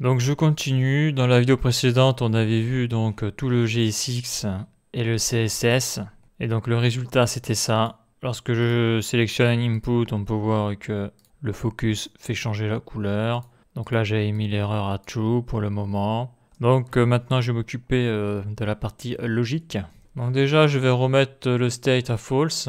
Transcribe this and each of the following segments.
Donc je continue, dans la vidéo précédente on avait vu donc euh, tout le GSX et le CSS et donc le résultat c'était ça. Lorsque je sélectionne input on peut voir que le focus fait changer la couleur. Donc là j'ai mis l'erreur à true pour le moment. Donc euh, maintenant je vais m'occuper euh, de la partie logique. Donc déjà je vais remettre le state à false.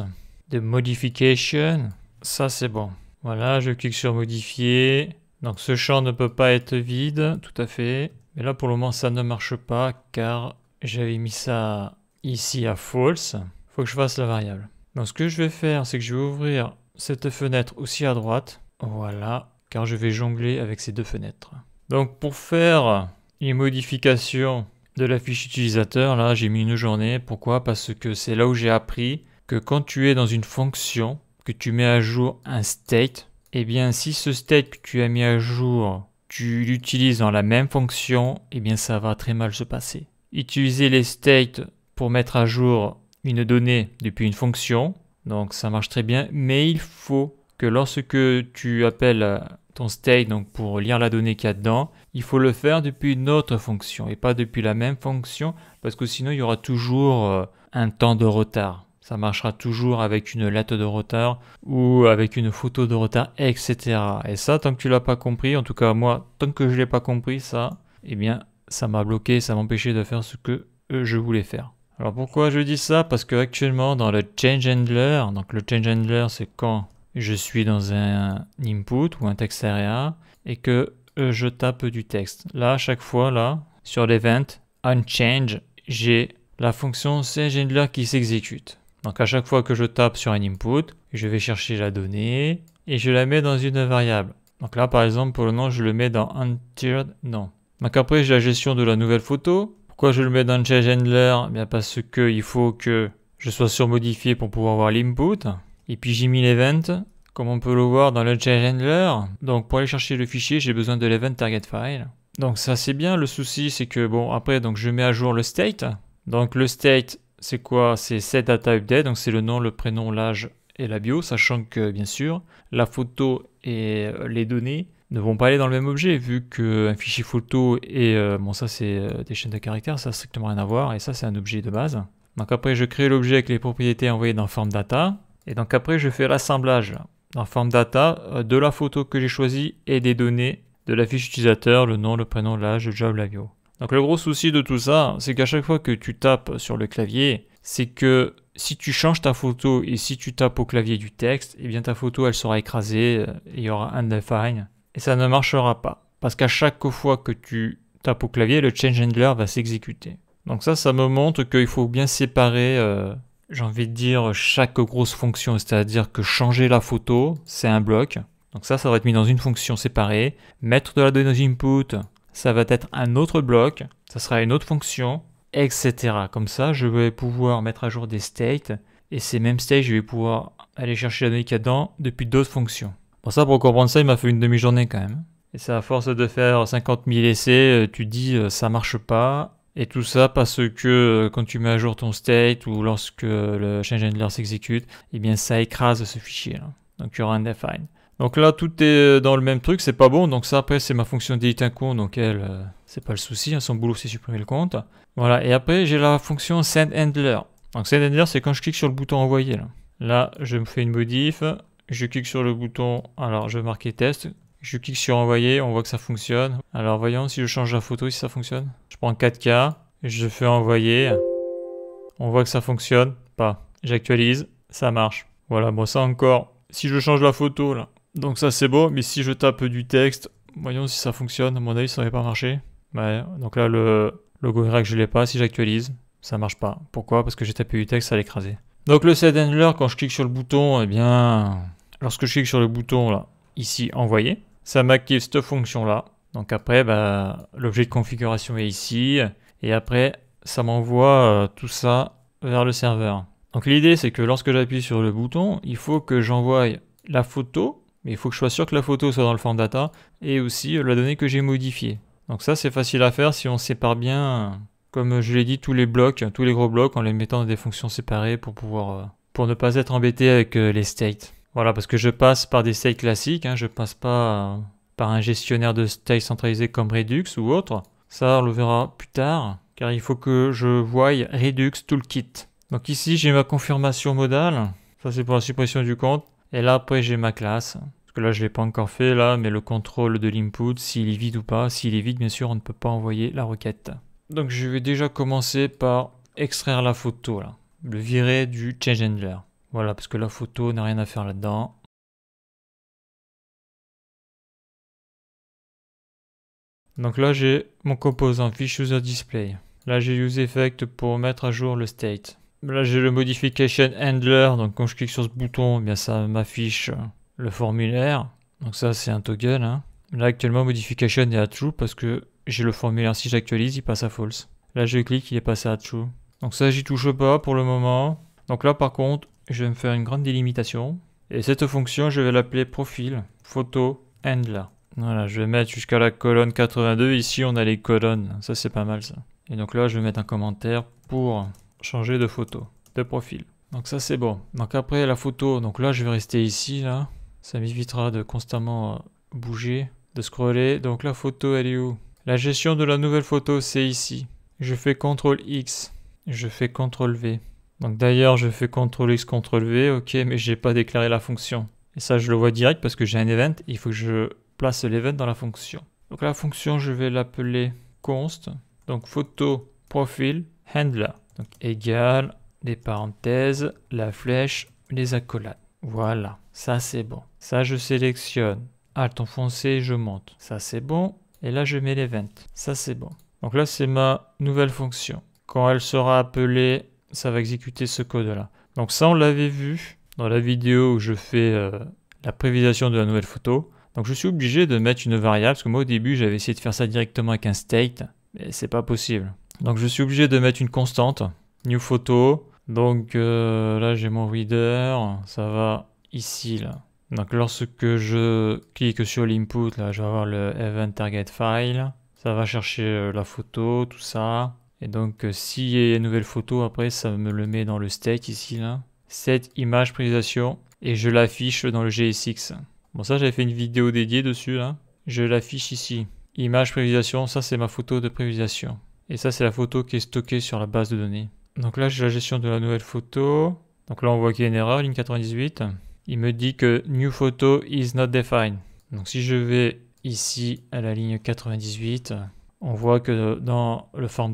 De modification, ça c'est bon. Voilà je clique sur modifier. Donc ce champ ne peut pas être vide, tout à fait. Mais là pour le moment ça ne marche pas car j'avais mis ça ici à false. Faut que je fasse la variable. Donc ce que je vais faire c'est que je vais ouvrir cette fenêtre aussi à droite. Voilà, car je vais jongler avec ces deux fenêtres. Donc pour faire les modifications de la fiche utilisateur, là j'ai mis une journée. Pourquoi Parce que c'est là où j'ai appris que quand tu es dans une fonction, que tu mets à jour un state, eh bien si ce state que tu as mis à jour, tu l'utilises dans la même fonction, eh bien ça va très mal se passer. Utiliser les states pour mettre à jour une donnée depuis une fonction, donc ça marche très bien, mais il faut que lorsque tu appelles ton state donc pour lire la donnée qu'il y a dedans, il faut le faire depuis une autre fonction et pas depuis la même fonction parce que sinon il y aura toujours euh, un temps de retard ça marchera toujours avec une lettre de retard ou avec une photo de retard, etc. Et ça, tant que tu l'as pas compris, en tout cas moi, tant que je l'ai pas compris, ça, eh bien, ça m'a bloqué, ça m'empêchait de faire ce que euh, je voulais faire. Alors pourquoi je dis ça Parce que actuellement dans le change handler, donc le change handler c'est quand je suis dans un input ou un texte area et que euh, je tape du texte. Là, à chaque fois, là, sur l'event unChange, j'ai la fonction change handler qui s'exécute. Donc à chaque fois que je tape sur un input, je vais chercher la donnée et je la mets dans une variable. Donc là par exemple pour le nom je le mets dans un. nom. Donc après j'ai la gestion de la nouvelle photo. Pourquoi je le mets dans change handler eh Bien parce que il faut que je sois surmodifié pour pouvoir voir l'input. Et puis j'ai mis l'event comme on peut le voir dans le change handler. Donc pour aller chercher le fichier j'ai besoin de l'event target file. Donc ça c'est bien. Le souci c'est que bon après donc je mets à jour le state. Donc le state c'est quoi C'est set data update, donc c'est le nom, le prénom, l'âge et la bio, sachant que bien sûr la photo et euh, les données ne vont pas aller dans le même objet, vu qu'un fichier photo et euh, bon ça c'est euh, des chaînes de caractères, ça n'a strictement rien à voir, et ça c'est un objet de base. Donc après je crée l'objet avec les propriétés envoyées dans forme data, et donc après je fais l'assemblage dans forme data de la photo que j'ai choisie et des données de la fiche utilisateur, le nom, le prénom, l'âge, le job, la bio. Donc le gros souci de tout ça, c'est qu'à chaque fois que tu tapes sur le clavier, c'est que si tu changes ta photo et si tu tapes au clavier du texte, eh bien ta photo elle sera écrasée, euh, il y aura undefined et ça ne marchera pas parce qu'à chaque fois que tu tapes au clavier, le change handler va s'exécuter. Donc ça, ça me montre qu'il faut bien séparer, euh, j'ai envie de dire, chaque grosse fonction, c'est-à-dire que changer la photo, c'est un bloc. Donc ça, ça va être mis dans une fonction séparée. Mettre de la donnée input, ça va être un autre bloc, ça sera une autre fonction, etc. Comme ça, je vais pouvoir mettre à jour des states, et ces mêmes states, je vais pouvoir aller chercher la donnée qu'il y a dedans depuis d'autres fonctions. pour ça, pour comprendre ça, il m'a fait une demi-journée quand même. Et ça, à force de faire 50 000 essais, euh, tu dis euh, ça marche pas. Et tout ça parce que euh, quand tu mets à jour ton state ou lorsque le change handler s'exécute, eh bien ça écrase ce fichier. Là. Donc il y aura un define. Donc là, tout est euh, dans le même truc, c'est pas bon. Donc ça, après, c'est ma fonction delete un compte, donc elle, euh, c'est pas le souci. Hein. son boulot, c'est supprimer le compte. Voilà, et après, j'ai la fonction send handler. Donc send handler, c'est quand je clique sur le bouton envoyer. Là. là, je me fais une modif, je clique sur le bouton, alors je vais marquer test. Je clique sur envoyer, on voit que ça fonctionne. Alors voyons si je change la photo, si ça fonctionne. Je prends 4K, je fais envoyer. On voit que ça fonctionne, pas. J'actualise, ça marche. Voilà, bon ça encore, si je change la photo là, donc ça c'est beau, mais si je tape du texte, voyons si ça fonctionne, à mon avis ça n'avait pas marché. donc là le logo que je l'ai pas, si j'actualise, ça ne marche pas. Pourquoi Parce que j'ai tapé du texte, ça écrasé. Donc le set handler, quand je clique sur le bouton, et eh bien, lorsque je clique sur le bouton là, ici envoyer, ça m'active cette fonction là. Donc après, bah, l'objet de configuration est ici, et après ça m'envoie euh, tout ça vers le serveur. Donc l'idée c'est que lorsque j'appuie sur le bouton, il faut que j'envoie la photo mais il faut que je sois sûr que la photo soit dans le form data et aussi euh, la donnée que j'ai modifiée. Donc ça c'est facile à faire si on sépare bien, comme je l'ai dit, tous les blocs, tous les gros blocs en les mettant dans des fonctions séparées pour pouvoir euh, pour ne pas être embêté avec euh, les states. Voilà, parce que je passe par des states classiques, Je hein. je passe pas par un gestionnaire de states centralisé comme Redux ou autre. Ça, on le verra plus tard, car il faut que je voie Redux Toolkit. Donc ici, j'ai ma confirmation modale. Ça, c'est pour la suppression du compte. Et là, après, j'ai ma classe. Parce que là, je ne l'ai pas encore fait, là, mais le contrôle de l'input, s'il est vide ou pas. S'il est vide, bien sûr, on ne peut pas envoyer la requête. Donc, je vais déjà commencer par extraire la photo, là. Le virer du change handler. Voilà, parce que la photo n'a rien à faire là-dedans. Donc là, j'ai mon composant Fish User Display. Là, j'ai Use Effect pour mettre à jour le state. Là, j'ai le Modification Handler. Donc, quand je clique sur ce bouton, eh ça m'affiche euh, le formulaire. Donc, ça, c'est un toggle. Hein. Là, actuellement, Modification est à True parce que j'ai le formulaire. Si j'actualise, il passe à False. Là, je clique, il est passé à True. Donc, ça, j'y touche pas pour le moment. Donc, là, par contre, je vais me faire une grande délimitation. Et cette fonction, je vais l'appeler Profil, Photo, Handler. Voilà, je vais mettre jusqu'à la colonne 82. Ici, on a les colonnes. Ça, c'est pas mal, ça. Et donc là, je vais mettre un commentaire pour changer de photo, de profil. Donc ça c'est bon. Donc après la photo, donc là je vais rester ici là. Ça m'évitera de constamment euh, bouger, de scroller. Donc la photo elle est où La gestion de la nouvelle photo c'est ici. Je fais CTRL X, je fais CTRL V. Donc d'ailleurs je fais CTRL X, CTRL V, ok, mais j'ai pas déclaré la fonction. Et ça je le vois direct parce que j'ai un event, il faut que je place l'event dans la fonction. Donc la fonction je vais l'appeler const, donc photo profil handler. Donc égal, les parenthèses, la flèche, les accolades. Voilà, ça c'est bon. Ça je sélectionne. Alt ah, enfoncé, je monte. Ça c'est bon. Et là je mets l'event. Ça c'est bon. Donc là c'est ma nouvelle fonction. Quand elle sera appelée, ça va exécuter ce code là. Donc ça on l'avait vu dans la vidéo où je fais euh, la prévisation de la nouvelle photo. Donc je suis obligé de mettre une variable parce que moi au début j'avais essayé de faire ça directement avec un state. Mais c'est pas possible. Donc je suis obligé de mettre une constante, new photo. Donc euh, là j'ai mon reader, ça va ici là. Donc lorsque je clique sur l'input, là je vais avoir le event target file. Ça va chercher euh, la photo, tout ça. Et donc euh, s'il y a une nouvelle photo, après ça me le met dans le stack ici là. Cette image présentation et je l'affiche dans le GSX. Bon ça j'avais fait une vidéo dédiée dessus là. Je l'affiche ici. Image prévisation, ça c'est ma photo de prévisation. Et ça c'est la photo qui est stockée sur la base de données. Donc là j'ai la gestion de la nouvelle photo. Donc là on voit qu'il y a une erreur, ligne 98. Il me dit que new photo is not defined. Donc si je vais ici à la ligne 98, on voit que dans le form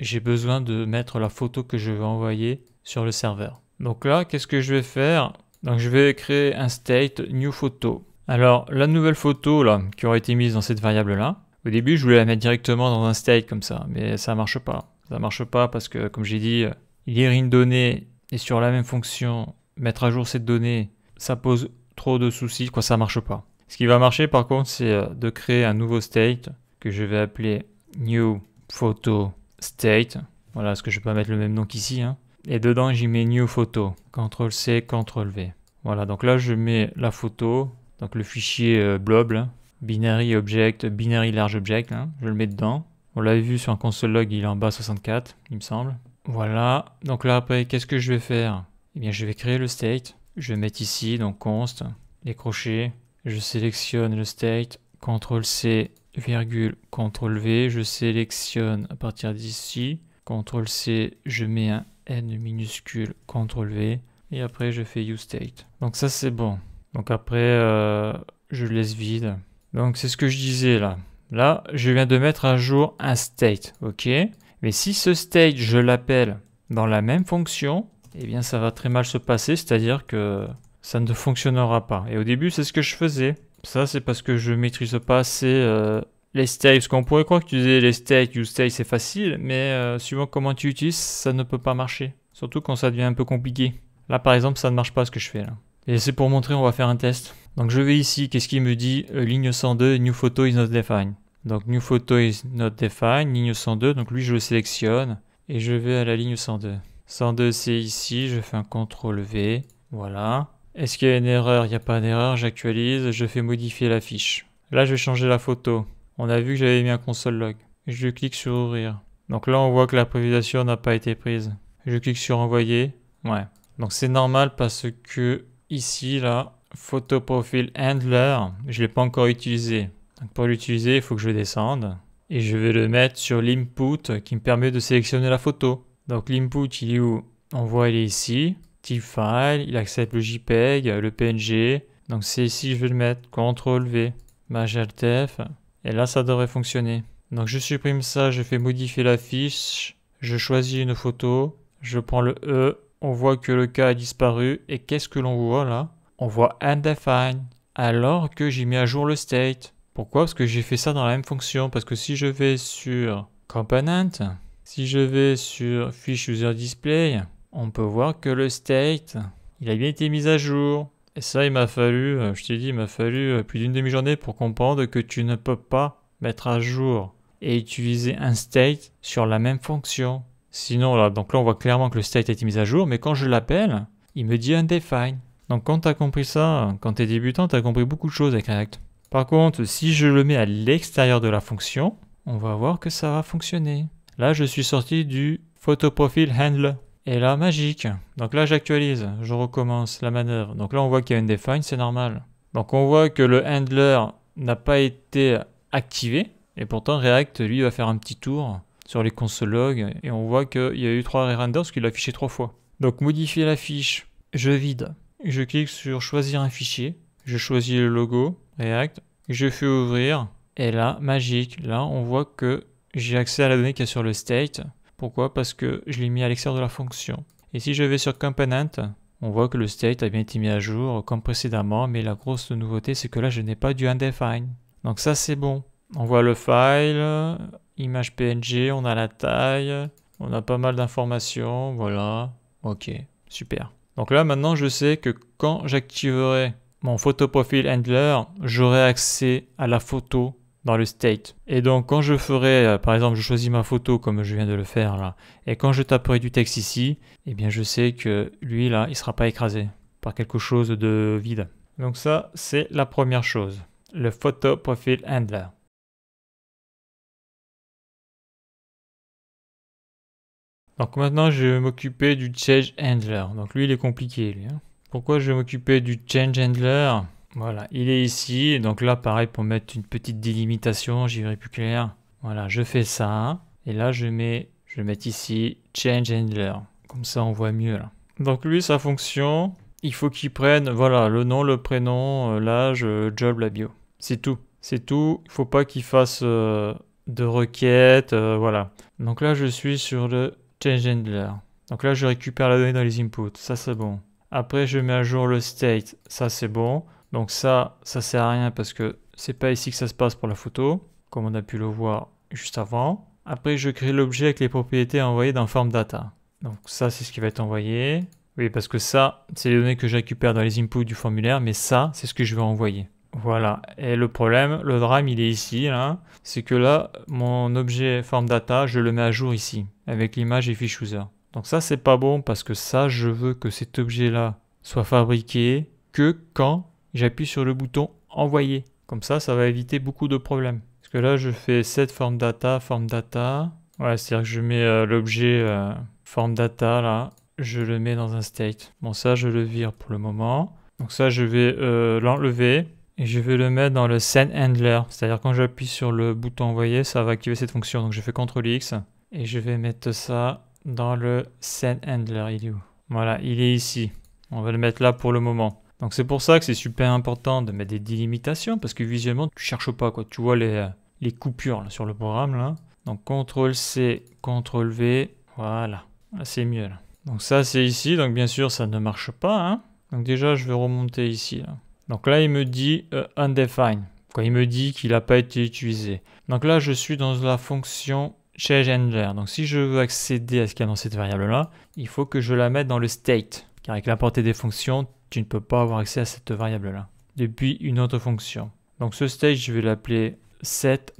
j'ai besoin de mettre la photo que je veux envoyer sur le serveur. Donc là, qu'est-ce que je vais faire Donc je vais créer un state new photo. Alors, la nouvelle photo qui aurait été mise dans cette variable-là, au début, je voulais la mettre directement dans un state comme ça, mais ça marche pas. Ça marche pas parce que, comme j'ai dit, lire une donnée et sur la même fonction, mettre à jour cette donnée, ça pose trop de soucis, quoi, ça marche pas. Ce qui va marcher par contre, c'est euh, de créer un nouveau state que je vais appeler new photo state. Voilà, parce que je vais pas mettre le même nom qu'ici. Hein. Et dedans, j'y mets new photo. CTRL C, CTRL V. Voilà, donc là, je mets la photo donc le fichier euh, blob, binary object, binary large object, je le mets dedans. On l'avait vu sur un console log, il est en bas 64, il me semble. Voilà, donc là après, qu'est-ce que je vais faire Eh bien, je vais créer le state. Je vais mettre ici, donc const, les crochets. Je sélectionne le state, CTRL-C, virgule, CTRL-V. Je sélectionne à partir d'ici, CTRL-C, je mets un N minuscule, CTRL-V. Et après, je fais use state. Donc ça, c'est bon. Donc après, euh, je laisse vide. Donc c'est ce que je disais là. Là, je viens de mettre à jour un state, ok Mais si ce state, je l'appelle dans la même fonction, eh bien ça va très mal se passer, c'est-à-dire que ça ne fonctionnera pas. Et au début, c'est ce que je faisais. Ça, c'est parce que je maîtrise pas assez euh, les states. Parce qu'on pourrait croire que tu disais les states, use state, c'est facile, mais euh, suivant comment tu utilises, ça ne peut pas marcher. Surtout quand ça devient un peu compliqué. Là, par exemple, ça ne marche pas ce que je fais là. Et c'est pour montrer, on va faire un test. Donc je vais ici, qu'est-ce qu'il me dit euh, Ligne 102, new photo is not defined. Donc new photo is not defined, ligne 102, donc lui je le sélectionne et je vais à la ligne 102. 102 c'est ici, je fais un CTRL V, voilà. Est-ce qu'il y a une erreur Il n'y a pas d'erreur, j'actualise, je fais modifier la fiche. Là je vais changer la photo. On a vu que j'avais mis un console log. Je clique sur ouvrir. Donc là on voit que la prévisation n'a pas été prise. Je clique sur envoyer. Ouais. Donc c'est normal parce que ici, là, Photo Profile Handler, je ne l'ai pas encore utilisé. pour l'utiliser, il faut que je descende. Et je vais le mettre sur l'input qui me permet de sélectionner la photo. Donc l'input, il est où On voit, il est ici. Type file, il accepte le JPEG, le PNG. Donc c'est ici que je vais le mettre. CTRL V, Maj Et là, ça devrait fonctionner. Donc je supprime ça, je fais modifier la fiche. Je choisis une photo. Je prends le E, on voit que le cas a disparu et qu'est-ce que l'on voit là On voit undefined alors que j'ai mis à jour le state. Pourquoi Parce que j'ai fait ça dans la même fonction. Parce que si je vais sur component, si je vais sur Fish user display, on peut voir que le state, il a bien été mis à jour. Et ça, il m'a fallu, euh, je t'ai dit, il m'a fallu euh, plus d'une demi-journée pour comprendre que tu ne peux pas mettre à jour et utiliser un state sur la même fonction. Sinon, là, donc là, on voit clairement que le state a été mis à jour, mais quand je l'appelle, il me dit undefined. Donc quand tu as compris ça, quand tu es débutant, tu as compris beaucoup de choses avec React. Par contre, si je le mets à l'extérieur de la fonction, on va voir que ça va fonctionner. Là, je suis sorti du photoprofil Handler. Et là, magique. Donc là, j'actualise, je recommence la manœuvre. Donc là, on voit qu'il y a undefined, c'est normal. Donc on voit que le handler n'a pas été activé. Et pourtant, React, lui, va faire un petit tour sur les logs, et on voit qu'il y a eu trois re-renders parce qu'il l'a affiché trois fois. Donc modifier la fiche, je vide, je clique sur choisir un fichier, je choisis le logo, React, je fais ouvrir et là, magique, là on voit que j'ai accès à la donnée qui a sur le state. Pourquoi Parce que je l'ai mis à l'extérieur de la fonction. Et si je vais sur component, on voit que le state a bien été mis à jour comme précédemment, mais la grosse nouveauté c'est que là je n'ai pas du undefined. Donc ça c'est bon. On voit le file, Image PNG, on a la taille, on a pas mal d'informations, voilà. Ok, super. Donc là maintenant je sais que quand j'activerai mon photo profil handler, j'aurai accès à la photo dans le state. Et donc quand je ferai, euh, par exemple je choisis ma photo comme je viens de le faire là, et quand je taperai du texte ici, eh bien je sais que lui là, il ne sera pas écrasé par quelque chose de vide. Donc ça c'est la première chose, le photo profil handler. Donc maintenant, je vais m'occuper du Change Handler. Donc lui, il est compliqué. Hein. Pourquoi je vais m'occuper du Change Handler Voilà, il est ici. Donc là, pareil, pour mettre une petite délimitation, j'y verrai plus clair. Voilà, je fais ça. Et là, je mets, je vais mettre ici Change Handler. Comme ça, on voit mieux. Là. Donc lui, sa fonction, il faut qu'il prenne, voilà, le nom, le prénom, euh, l'âge, euh, job, la bio. C'est tout. C'est tout. Il faut pas qu'il fasse euh, de requêtes, voilà. Donc là, je suis sur le Change handler. Donc là, je récupère la donnée dans les inputs. Ça, c'est bon. Après, je mets à jour le state. Ça, c'est bon. Donc ça, ça sert à rien parce que c'est pas ici que ça se passe pour la photo, comme on a pu le voir juste avant. Après, je crée l'objet avec les propriétés envoyées dans form data. Donc ça, c'est ce qui va être envoyé. Oui, parce que ça, c'est les données que je récupère dans les inputs du formulaire, mais ça, c'est ce que je vais envoyer. Voilà. Et le problème, le drame, il est ici. là. Hein. C'est que là, mon objet form data, je le mets à jour ici, avec l'image et fiche user. Donc ça, c'est pas bon parce que ça, je veux que cet objet-là soit fabriqué que quand j'appuie sur le bouton envoyer. Comme ça, ça va éviter beaucoup de problèmes. Parce que là, je fais set form data, form data. Ouais, c'est-à-dire que je mets euh, l'objet euh, form data là, je le mets dans un state. Bon, ça, je le vire pour le moment. Donc ça, je vais euh, l'enlever et je vais le mettre dans le Send Handler. C'est-à-dire quand j'appuie sur le bouton envoyer, ça va activer cette fonction. Donc je fais CTRL-X et je vais mettre ça dans le Send Handler. Il est où Voilà, il est ici. On va le mettre là pour le moment. Donc c'est pour ça que c'est super important de mettre des délimitations parce que visuellement tu cherches pas quoi. Tu vois les, euh, les coupures sur le programme là. Donc CTRL C, CTRL V, voilà. C'est mieux là. Donc ça c'est ici, donc bien sûr ça ne marche pas. Hein. Donc déjà je vais remonter ici donc là, il me dit euh, undefined. Quand il me dit qu'il n'a pas été utilisé. Donc là, je suis dans la fonction handler. Donc si je veux accéder à ce qu'il y a dans cette variable-là, il faut que je la mette dans le state. Car avec la portée des fonctions, tu ne peux pas avoir accès à cette variable-là. Depuis une autre fonction. Donc ce state, je vais l'appeler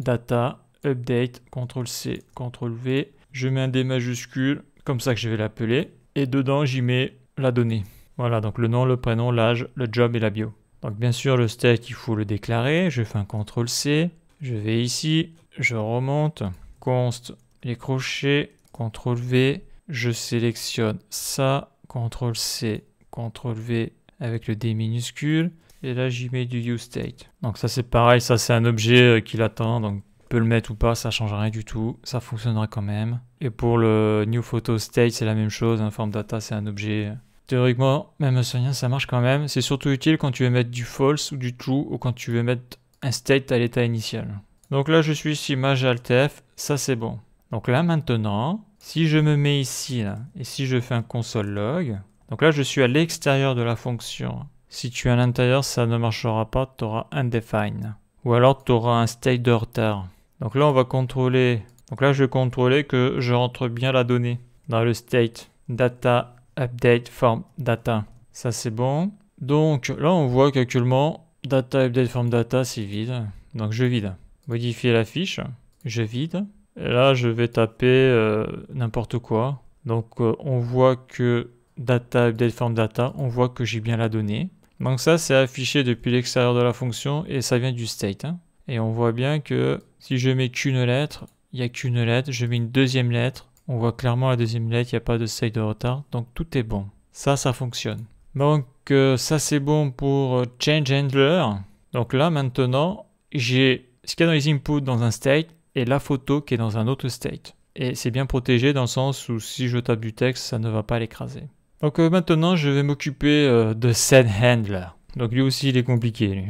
data update, CTRL C, V. Je mets un D majuscule, comme ça que je vais l'appeler. Et dedans, j'y mets la donnée. Voilà, donc le nom, le prénom, l'âge, le job et la bio. Donc bien sûr, le state il faut le déclarer. Je fais un CTRL-C. Je vais ici, je remonte. Const, les crochets, CTRL-V. Je sélectionne ça, CTRL-C, CTRL-V avec le D minuscule. Et là, j'y mets du state. Donc ça, c'est pareil. Ça, c'est un objet euh, qui l'attend. Donc peut le mettre ou pas, ça change rien du tout, ça fonctionnera quand même. Et pour le new photo state, c'est la même chose, form data, c'est un objet euh, Théoriquement, même sans rien, ça marche quand même. C'est surtout utile quand tu veux mettre du false ou du true ou quand tu veux mettre un state à l'état initial. Donc là, je suis ici alt altf, ça c'est bon. Donc là, maintenant, si je me mets ici, et si je fais un console log, donc là, je suis à l'extérieur de la fonction. Si tu es à l'intérieur, ça ne marchera pas, tu auras un define. Ou alors, tu auras un state de retard. Donc là, on va contrôler. Donc là, je vais contrôler que je rentre bien la donnée dans le state data update form data. Ça c'est bon. Donc là on voit qu'actuellement data update form data c'est vide. Donc je vide. Modifier la fiche. Je vide. Et là je vais taper euh, n'importe quoi. Donc euh, on voit que data update form data, on voit que j'ai bien la donnée. Donc ça c'est affiché depuis l'extérieur de la fonction et ça vient du state. Hein. Et on voit bien que si je mets qu'une lettre, il n'y a qu'une lettre, je mets une deuxième lettre, on voit clairement la deuxième lettre, il n'y a pas de seuil de retard, donc tout est bon. Ça, ça fonctionne. Donc euh, ça c'est bon pour euh, change handler. Donc là maintenant, j'ai ce qu'il y a dans les inputs dans un state et la photo qui est dans un autre state. Et c'est bien protégé dans le sens où si je tape du texte, ça ne va pas l'écraser. Donc euh, maintenant, je vais m'occuper de send handler. Donc lui aussi, il est compliqué. Lui.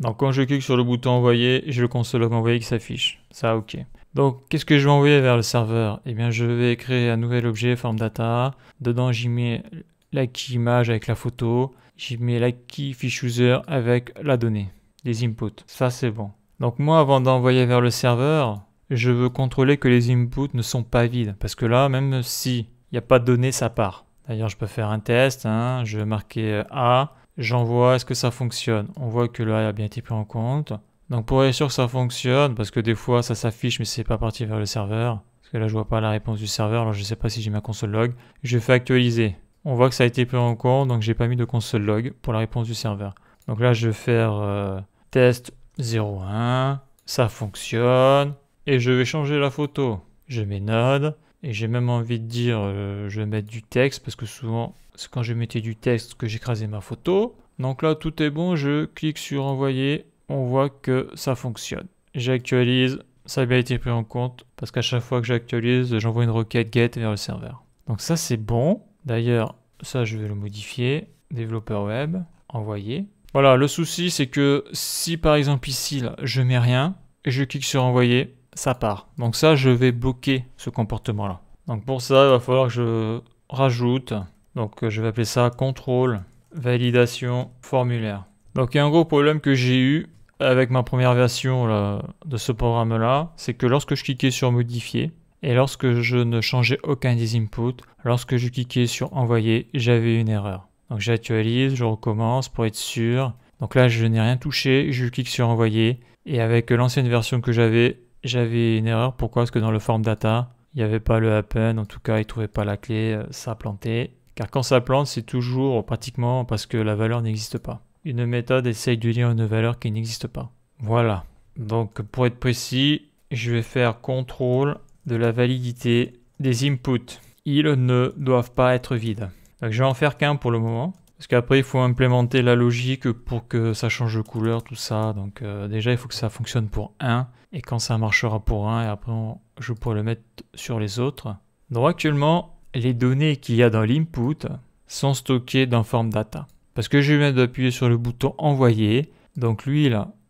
Donc quand je clique sur le bouton envoyer, j'ai le console envoyer qui s'affiche. Ça, ok. Donc qu'est-ce que je vais envoyer vers le serveur Eh bien, je vais créer un nouvel objet form data. Dedans, j'y mets la key image avec la photo. J'y mets la key fiche user avec la donnée, les inputs. Ça, c'est bon. Donc moi, avant d'envoyer vers le serveur, je veux contrôler que les inputs ne sont pas vides. Parce que là, même si il n'y a pas de données, ça part. D'ailleurs, je peux faire un test. Hein. Je vais marquer euh, A J'envoie, est-ce que ça fonctionne On voit que le il a bien été pris en compte. Donc pour être sûr que ça fonctionne, parce que des fois ça s'affiche mais c'est pas parti vers le serveur, parce que là je vois pas la réponse du serveur, alors je sais pas si j'ai ma console log, je fais actualiser. On voit que ça a été pris en compte, donc j'ai pas mis de console log pour la réponse du serveur. Donc là je vais faire euh, test 01, ça fonctionne, et je vais changer la photo. Je mets node, et j'ai même envie de dire, euh, je vais mettre du texte, parce que souvent c'est quand je mettais du texte que j'écrasais ma photo. Donc là, tout est bon, je clique sur envoyer, on voit que ça fonctionne. J'actualise, ça a bien été pris en compte, parce qu'à chaque fois que j'actualise, j'envoie une requête get vers le serveur. Donc ça, c'est bon. D'ailleurs, ça, je vais le modifier. Développeur web, envoyer. Voilà, le souci, c'est que si par exemple ici, là, je mets rien, et je clique sur envoyer, ça part. Donc ça, je vais bloquer ce comportement-là. Donc pour ça, il va falloir que je rajoute donc euh, je vais appeler ça contrôle, validation, formulaire. Donc il y a un gros problème que j'ai eu avec ma première version de ce programme là, c'est que lorsque je cliquais sur modifier et lorsque je ne changeais aucun des inputs, lorsque je cliquais sur envoyer, j'avais une erreur. Donc j'actualise, je recommence pour être sûr. Donc là je n'ai rien touché, je clique sur envoyer et avec l'ancienne version que j'avais, j'avais une erreur. Pourquoi Parce que dans le form data, il n'y avait pas le happen, en tout cas il ne trouvait pas la clé, euh, ça planté. Car quand ça plante, c'est toujours pratiquement parce que la valeur n'existe pas. Une méthode essaye de lire une valeur qui n'existe pas. Voilà. Donc pour être précis, je vais faire contrôle de la validité des inputs. Ils ne doivent pas être vides. Donc je vais en faire qu'un pour le moment. Parce qu'après, il faut implémenter la logique pour que ça change de couleur, tout ça. Donc euh, déjà, il faut que ça fonctionne pour un. Et quand ça marchera pour un, et après, je pourrai le mettre sur les autres. Donc actuellement, les données qu'il y a dans l'input sont stockées dans forme data. Parce que je viens d'appuyer sur le bouton envoyer. Donc lui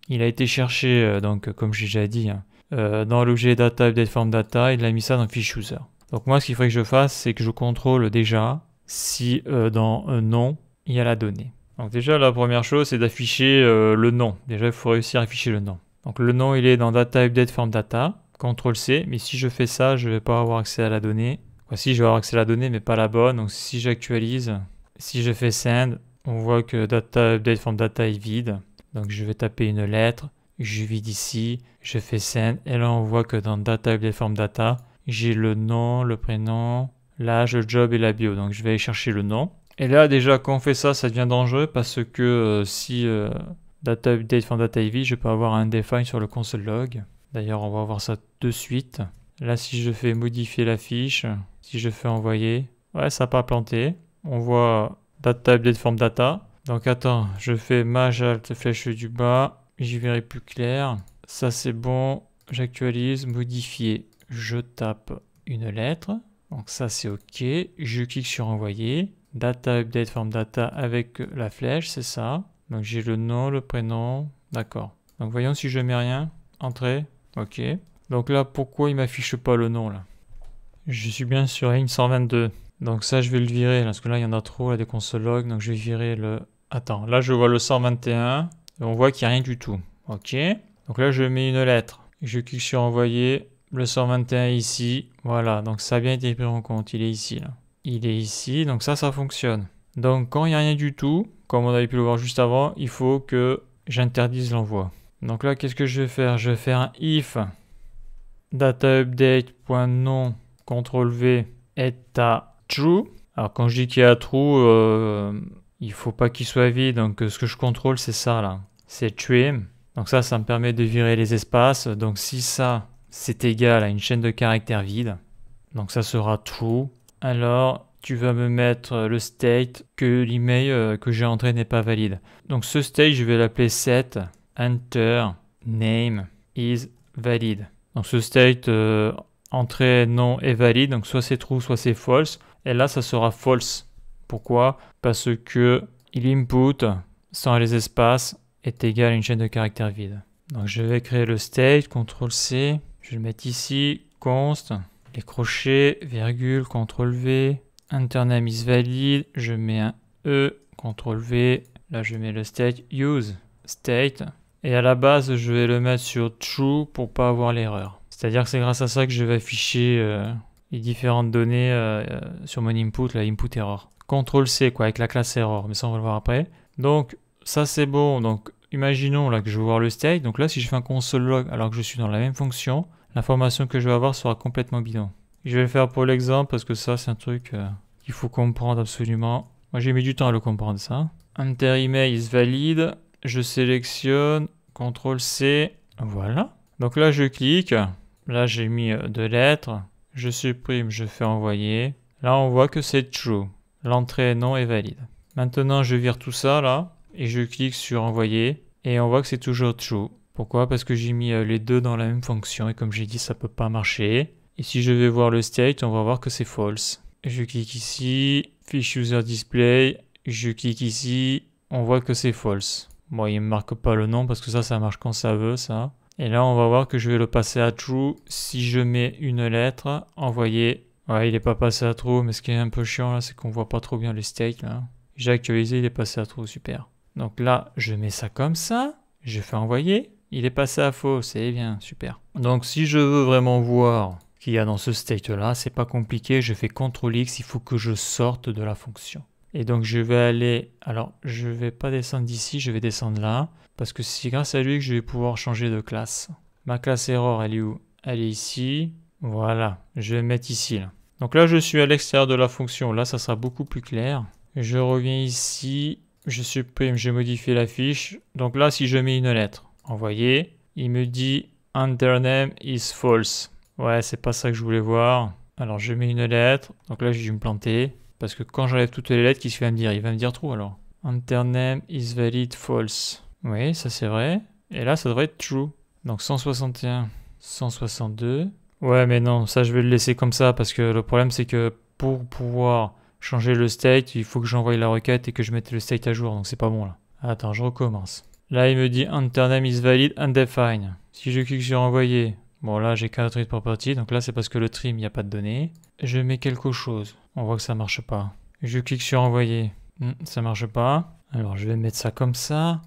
il a été cherché, euh, donc comme j'ai déjà dit, hein, euh, dans l'objet data update form data, il a mis ça dans fish user. Donc moi ce qu'il faudrait que je fasse, c'est que je contrôle déjà si euh, dans un nom, il y a la donnée. Donc déjà la première chose c'est d'afficher le nom. Déjà il faut réussir à afficher le nom. Donc le nom il est dans data update form data, CTRL C, mais si je fais ça, je ne vais pas avoir accès à la donnée Voici, je vais avoir accès à la donnée, mais pas la bonne. Donc si j'actualise, si je fais send, on voit que data update from data est vide. Donc je vais taper une lettre, je vide ici, je fais send, et là on voit que dans data update from data, j'ai le nom, le prénom, l'âge, le job et la bio. Donc je vais aller chercher le nom. Et là déjà quand on fait ça, ça devient dangereux parce que euh, si euh, data update from data est vide, je peux avoir un define sur le console log. D'ailleurs on va voir ça de suite. Là si je fais modifier la fiche, si je fais envoyer, ouais, ça n'a pas planté. On voit data update form data. Donc attends, je fais maj alt flèche du bas, j'y verrai plus clair. Ça c'est bon, j'actualise, modifier. Je tape une lettre, donc ça c'est OK. Je clique sur envoyer. Data update form data avec la flèche, c'est ça. Donc j'ai le nom, le prénom, d'accord. Donc voyons si je mets rien, entrée, OK. Donc là pourquoi il m'affiche pas le nom là je suis bien sur une 122. Donc ça, je vais le virer, parce que là, il y en a trop, là, des log. Donc je vais virer le... Attends, là, je vois le 121. Et on voit qu'il n'y a rien du tout. OK. Donc là, je mets une lettre. Je clique sur envoyer. Le 121 est ici. Voilà, donc ça a bien été pris en compte. Il est ici, Il est ici, donc ça, ça fonctionne. Donc quand il n'y a rien du tout, comme on avait pu le voir juste avant, il faut que j'interdise l'envoi. Donc là, qu'est-ce que je vais faire Je vais faire un if data CTRL V est à true. Alors quand je dis qu'il y a true, euh, il faut pas qu'il soit vide. Donc ce que je contrôle, c'est ça là. C'est Trim. Donc ça, ça me permet de virer les espaces. Donc si ça, c'est égal à une chaîne de caractères vide. Donc ça sera true. Alors tu vas me mettre le state que l'email euh, que j'ai entré n'est pas valide. Donc ce state, je vais l'appeler set enter name is valid. Donc ce state, euh, entrée non est valide, donc soit c'est true, soit c'est false. Et là, ça sera false. Pourquoi Parce que l'input, sans les espaces, est égal à une chaîne de caractères vide. Donc je vais créer le state, CTRL-C, je vais le mettre ici, const, les crochets, virgule, CTRL-V, internam is valide, je mets un E, CTRL-V, là je mets le state, use, state, et à la base je vais le mettre sur true pour pas avoir l'erreur. C'est-à-dire que c'est grâce à ça que je vais afficher euh, les différentes données euh, euh, sur mon input, la input error. CTRL C quoi, avec la classe error, mais ça on va le voir après. Donc ça c'est bon, donc imaginons là que je veux voir le state, donc là si je fais un console log alors que je suis dans la même fonction, l'information que je vais avoir sera complètement bidon. Je vais le faire pour l'exemple parce que ça c'est un truc qu'il faut comprendre absolument. Moi j'ai mis du temps à le comprendre ça. Enter email is valide, je sélectionne, CTRL C, voilà. Donc là je clique, Là, j'ai mis euh, deux lettres. Je supprime, je fais envoyer. Là, on voit que c'est true. L'entrée non est valide. Maintenant, je vire tout ça là et je clique sur envoyer et on voit que c'est toujours true. Pourquoi Parce que j'ai mis euh, les deux dans la même fonction et comme j'ai dit, ça peut pas marcher. Et si je vais voir le state, on va voir que c'est false. Je clique ici, fish user display, je clique ici, on voit que c'est false. Bon, il ne marque pas le nom parce que ça, ça marche quand ça veut, ça. Et là, on va voir que je vais le passer à true si je mets une lettre, envoyer. Ouais, il n'est pas passé à true, mais ce qui est un peu chiant là, c'est qu'on voit pas trop bien les state. là. J'ai actualisé, il est passé à true, super. Donc là, je mets ça comme ça, je fais envoyer, il est passé à faux, c'est bien, super. Donc si je veux vraiment voir qu'il y a dans ce state là, c'est pas compliqué, je fais CTRL X, il faut que je sorte de la fonction. Et donc je vais aller, alors je vais pas descendre d'ici, je vais descendre là, parce que c'est grâce à lui que je vais pouvoir changer de classe. Ma classe error, elle est où Elle est ici, voilà, je vais mettre ici. Donc là je suis à l'extérieur de la fonction, là ça sera beaucoup plus clair. Je reviens ici, je supprime, je modifie la fiche. Donc là si je mets une lettre, envoyer, il me dit undername is false. Ouais, c'est pas ça que je voulais voir. Alors je mets une lettre, donc là je dû me planter. Parce que quand j'enlève toutes les lettres, qu'est-ce qu'il va me dire Il va me dire true alors. Username is valid false. Oui, ça c'est vrai. Et là, ça devrait être true. Donc 161, 162. Ouais, mais non, ça je vais le laisser comme ça parce que le problème c'est que pour pouvoir changer le state, il faut que j'envoie la requête et que je mette le state à jour, donc c'est pas bon là. Attends, je recommence. Là, il me dit username is valid undefined. Si je clique sur envoyer, bon là j'ai qu'un properties. donc là c'est parce que le trim, il n'y a pas de données. Je mets quelque chose. On voit que ça marche pas. Je clique sur envoyer. Hmm, ça marche pas. Alors je vais mettre ça comme ça.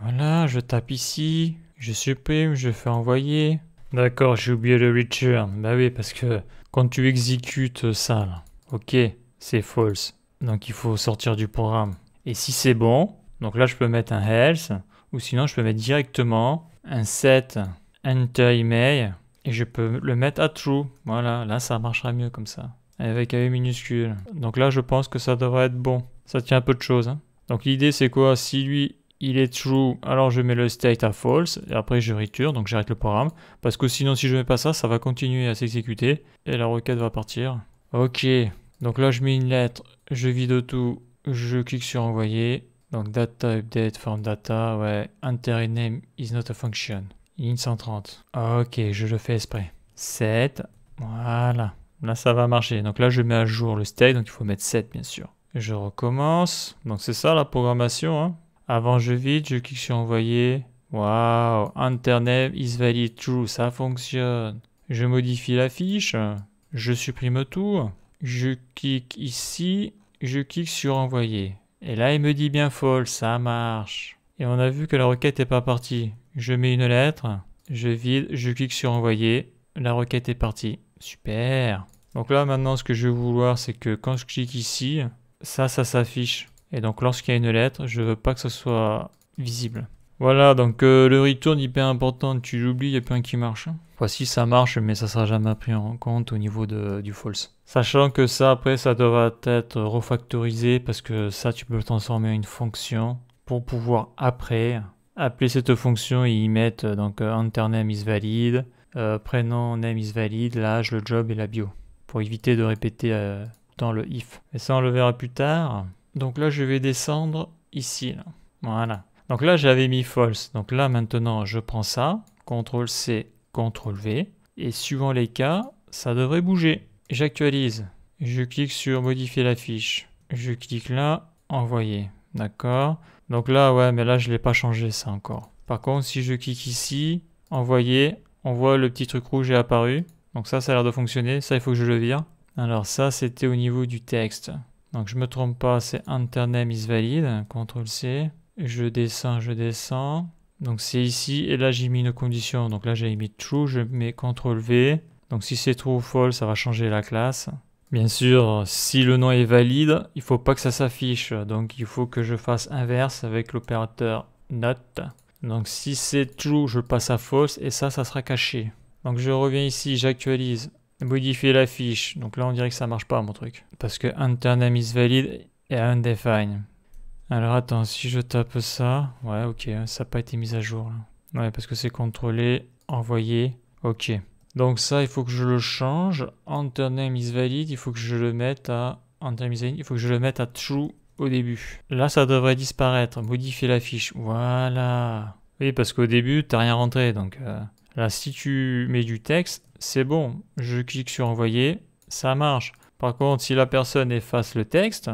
Voilà, je tape ici. Je supprime, je fais envoyer. D'accord, j'ai oublié le return. Bah oui, parce que quand tu exécutes ça, ok, c'est false. Donc il faut sortir du programme. Et si c'est bon, donc là je peux mettre un else, ou sinon je peux mettre directement un set enter email, et je peux le mettre à true. Voilà, là ça marchera mieux comme ça avec A minuscule. Donc là, je pense que ça devrait être bon. Ça tient un peu de choses. Hein. Donc l'idée, c'est quoi Si lui, il est true, alors je mets le state à false, et après je riture, donc j'arrête le programme, parce que sinon si je mets pas ça, ça va continuer à s'exécuter, et la requête va partir. Ok, donc là je mets une lettre, je vide tout, je clique sur envoyer, donc data update form data, ouais, enter name is not a function, in 130. Ok, je le fais exprès. 7, voilà, Là, ça va marcher. Donc là, je mets à jour le state. Donc il faut mettre 7, bien sûr. je recommence. Donc c'est ça la programmation. Hein. Avant, je vide. Je clique sur envoyer. Waouh. Internet is valid true. Ça fonctionne. Je modifie la fiche. Je supprime tout. Je clique ici. Je clique sur envoyer. Et là, il me dit bien false. Ça marche. Et on a vu que la requête n'est pas partie. Je mets une lettre. Je vide. Je clique sur envoyer. La requête est partie. Super. Donc là, maintenant, ce que je vais vouloir, c'est que quand je clique ici, ça, ça s'affiche. Et donc, lorsqu'il y a une lettre, je veux pas que ça soit visible. Voilà, donc euh, le return hyper important, tu l'oublies, il n'y a plus un qui marche. Voici, ça marche, mais ça sera jamais pris en compte au niveau du false. Sachant que ça, après, ça devra être refactorisé parce que ça, tu peux le transformer en une fonction pour pouvoir après appeler cette fonction et y mettre donc euh, name is valid ». Euh, prénom, name is valid, l'âge, le job et la bio, pour éviter de répéter euh, dans le if. Et ça, on le verra plus tard. Donc là, je vais descendre ici. Voilà. Donc là, j'avais mis false. Donc là, maintenant, je prends ça, CTRL-C, CTRL-V, et suivant les cas, ça devrait bouger. J'actualise. Je clique sur modifier la fiche. Je clique là, envoyer. D'accord Donc là, ouais, mais là, je ne l'ai pas changé ça encore. Par contre, si je clique ici, envoyer, on voit le petit truc rouge est apparu. Donc ça, ça a l'air de fonctionner. Ça, il faut que je le vire. Alors ça, c'était au niveau du texte. Donc je me trompe pas, c'est name is valide. CTRL-C. Je descends, je descends. Donc c'est ici. Et là, j'ai mis une condition. Donc là, j'ai mis true. Je mets CTRL-V. Donc si c'est true ou false, ça va changer la classe. Bien sûr, si le nom est valide, il faut pas que ça s'affiche. Donc il faut que je fasse inverse avec l'opérateur Not ». Donc si c'est true, je passe à false et ça, ça sera caché. Donc je reviens ici, j'actualise, modifier la fiche. Donc là, on dirait que ça marche pas mon truc. Parce que name is valid et undefined. Alors attends, si je tape ça, ouais ok, ça n'a pas été mis à jour. Ouais, parce que c'est contrôlé, envoyé, ok. Donc ça, il faut que je le change. Enter is valid, il faut que je le mette à... is valid, il faut que je le mette à true au début. Là, ça devrait disparaître. Modifier la fiche. Voilà. Oui, parce qu'au début, tu n'as rien rentré. Donc euh, là, si tu mets du texte, c'est bon. Je clique sur envoyer, ça marche. Par contre, si la personne efface le texte,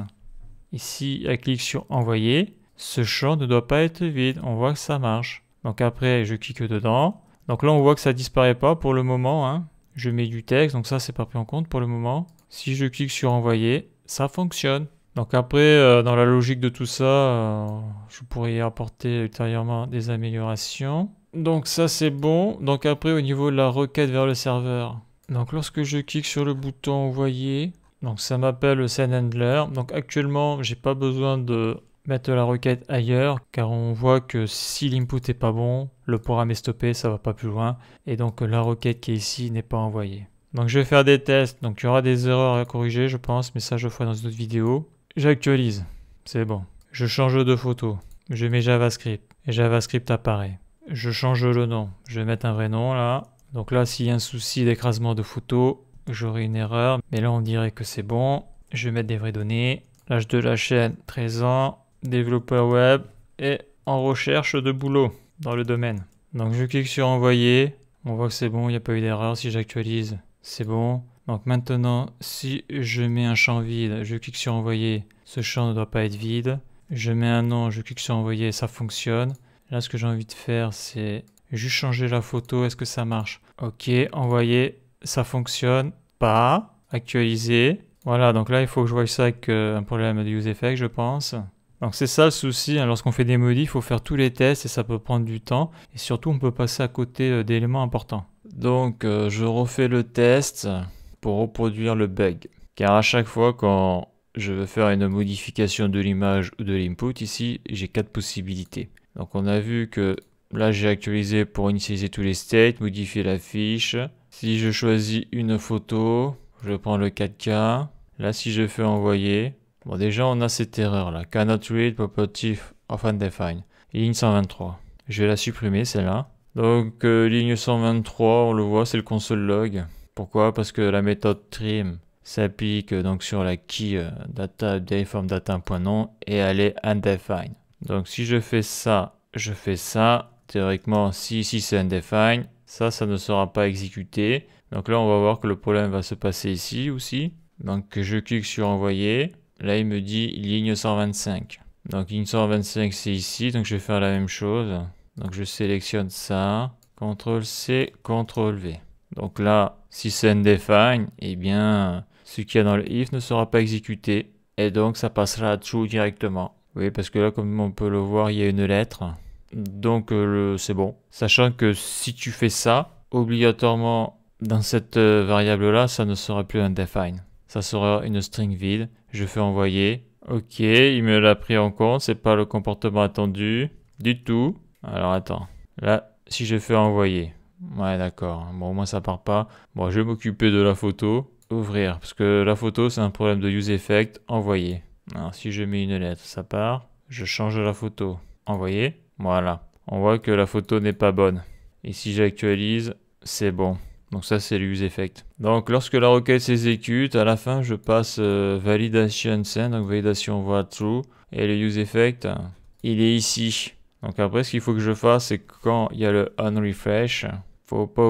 ici, elle clique sur envoyer, ce champ ne doit pas être vide. On voit que ça marche. Donc après, je clique dedans. Donc là, on voit que ça disparaît pas pour le moment. Hein. Je mets du texte, donc ça, c'est pas pris en compte pour le moment. Si je clique sur envoyer, ça fonctionne. Donc après, euh, dans la logique de tout ça, euh, je pourrais y apporter ultérieurement des améliorations. Donc ça c'est bon. Donc après au niveau de la requête vers le serveur. Donc lorsque je clique sur le bouton envoyer, donc ça m'appelle le send handler. Donc actuellement, j'ai pas besoin de mettre la requête ailleurs car on voit que si l'input est pas bon, le programme est stoppé, ça va pas plus loin et donc la requête qui est ici n'est pas envoyée. Donc je vais faire des tests, donc il y aura des erreurs à corriger je pense, mais ça je ferai dans une autre vidéo. J'actualise. C'est bon. Je change de photo. Je mets JavaScript. Et JavaScript apparaît. Je change le nom. Je vais mettre un vrai nom là. Donc là, s'il y a un souci d'écrasement de photo, j'aurai une erreur. Mais là, on dirait que c'est bon. Je vais mettre des vraies données. L'âge de la chaîne, 13 ans. Développeur web. Et en recherche de boulot dans le domaine. Donc je clique sur envoyer. On voit que c'est bon, il n'y a pas eu d'erreur. Si j'actualise, c'est bon. Donc maintenant, si je mets un champ vide, je clique sur envoyer, ce champ ne doit pas être vide. Je mets un nom, je clique sur envoyer, ça fonctionne. Là, ce que j'ai envie de faire, c'est juste changer la photo, est-ce que ça marche Ok, envoyer, ça fonctionne, pas, actualiser. Voilà, donc là, il faut que je voie ça avec euh, un problème de use effect, je pense. Donc c'est ça le souci, hein. lorsqu'on fait des modifs, il faut faire tous les tests et ça peut prendre du temps. Et surtout, on peut passer à côté euh, d'éléments importants. Donc, euh, je refais le test reproduire le bug. Car à chaque fois quand je veux faire une modification de l'image ou de l'input, ici j'ai quatre possibilités. Donc on a vu que là j'ai actualisé pour initialiser tous les states, modifier la fiche. Si je choisis une photo, je prends le 4K. Là si je fais envoyer, bon déjà on a cette erreur là, cannot read property of undefined, ligne 123. Je vais la supprimer celle-là. Donc euh, ligne 123, on le voit, c'est le console log. Pourquoi Parce que la méthode trim s'applique euh, donc sur la key euh, data et elle est undefined. Donc si je fais ça, je fais ça. Théoriquement, si ici c'est undefined, ça, ça ne sera pas exécuté. Donc là, on va voir que le problème va se passer ici aussi. Donc je clique sur envoyer. Là, il me dit ligne 125. Donc ligne 125, c'est ici. Donc je vais faire la même chose. Donc je sélectionne ça. CTRL C, CTRL V. Donc là, si c'est undefined, eh bien, ce qu'il y a dans le if ne sera pas exécuté. Et donc, ça passera à true directement. Oui, parce que là, comme on peut le voir, il y a une lettre. Donc, euh, c'est bon. Sachant que si tu fais ça, obligatoirement, dans cette euh, variable-là, ça ne sera plus undefined. Ça sera une string vide. Je fais envoyer. Ok, il me l'a pris en compte. C'est pas le comportement attendu du tout. Alors, attends. Là, si je fais envoyer, Ouais, d'accord. Bon, au moins, ça part pas. Bon, je vais m'occuper de la photo. Ouvrir, parce que la photo, c'est un problème de use effect. Envoyer. Alors, si je mets une lettre, ça part. Je change la photo. Envoyer. Voilà. On voit que la photo n'est pas bonne. Et si j'actualise, c'est bon. Donc ça, c'est le use effect. Donc lorsque la requête s'exécute, à la fin, je passe euh, validation send, donc validation voit true, et le use effect, il est ici. Donc après, ce qu'il faut que je fasse, c'est quand il y a le on refresh, faut pas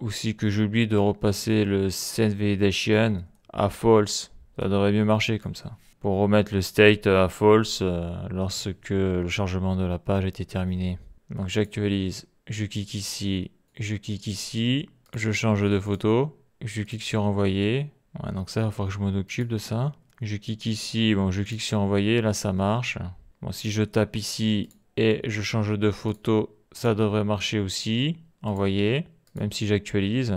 aussi que j'oublie de repasser le Validation à false. Ça devrait mieux marcher comme ça. Pour remettre le state à false euh, lorsque le chargement de la page était terminé. Donc j'actualise, je clique ici, je clique ici, je change de photo, je clique sur envoyer. donc ça, il va falloir que je m'en occupe de ça. Je clique ici, bon, je clique sur envoyer, là ça marche. Bon, si je tape ici et je change de photo, ça devrait marcher aussi envoyer, même si j'actualise.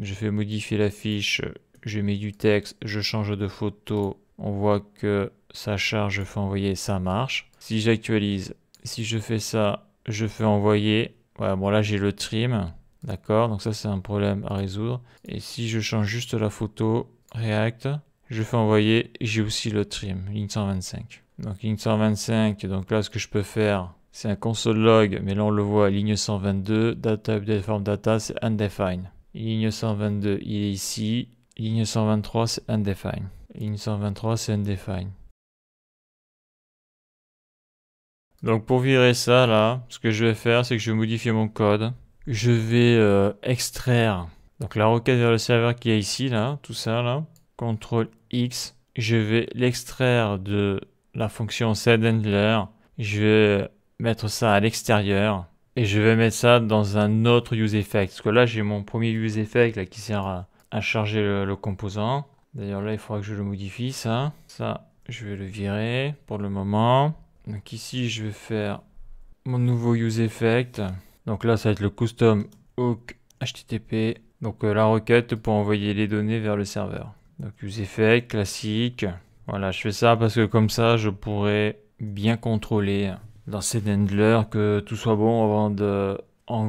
Je fais modifier la fiche, je mets du texte, je change de photo, on voit que ça charge, je fais envoyer, ça marche. Si j'actualise, si je fais ça, je fais envoyer. Voilà, bon là j'ai le trim, d'accord, donc ça c'est un problème à résoudre. Et si je change juste la photo, React, je fais envoyer, j'ai aussi le trim, link 125. Donc link 125, donc là ce que je peux faire, c'est un console log, mais là on le voit, ligne 122, data update form data, c'est undefined. Ligne 122, il est ici. Ligne 123, c'est undefined. Ligne 123, c'est undefined. Donc pour virer ça là, ce que je vais faire, c'est que je vais modifier mon code. Je vais euh, extraire donc la requête vers le serveur qui est ici là, tout ça là. CTRL X. Je vais l'extraire de la fonction setHandler. Je vais mettre ça à l'extérieur. Et je vais mettre ça dans un autre use effect Parce que là, j'ai mon premier use là, qui sert à, charger le, composant. D'ailleurs, là, il faudra que je le modifie, ça. Ça, je vais le virer pour le moment. Donc ici, je vais faire mon nouveau use effect Donc là, ça va être le custom hook HTTP. Donc euh, la requête pour envoyer les données vers le serveur. Donc use effect classique. Voilà, je fais ça parce que comme ça, je pourrais bien contrôler dans cet handler, que tout soit bon avant de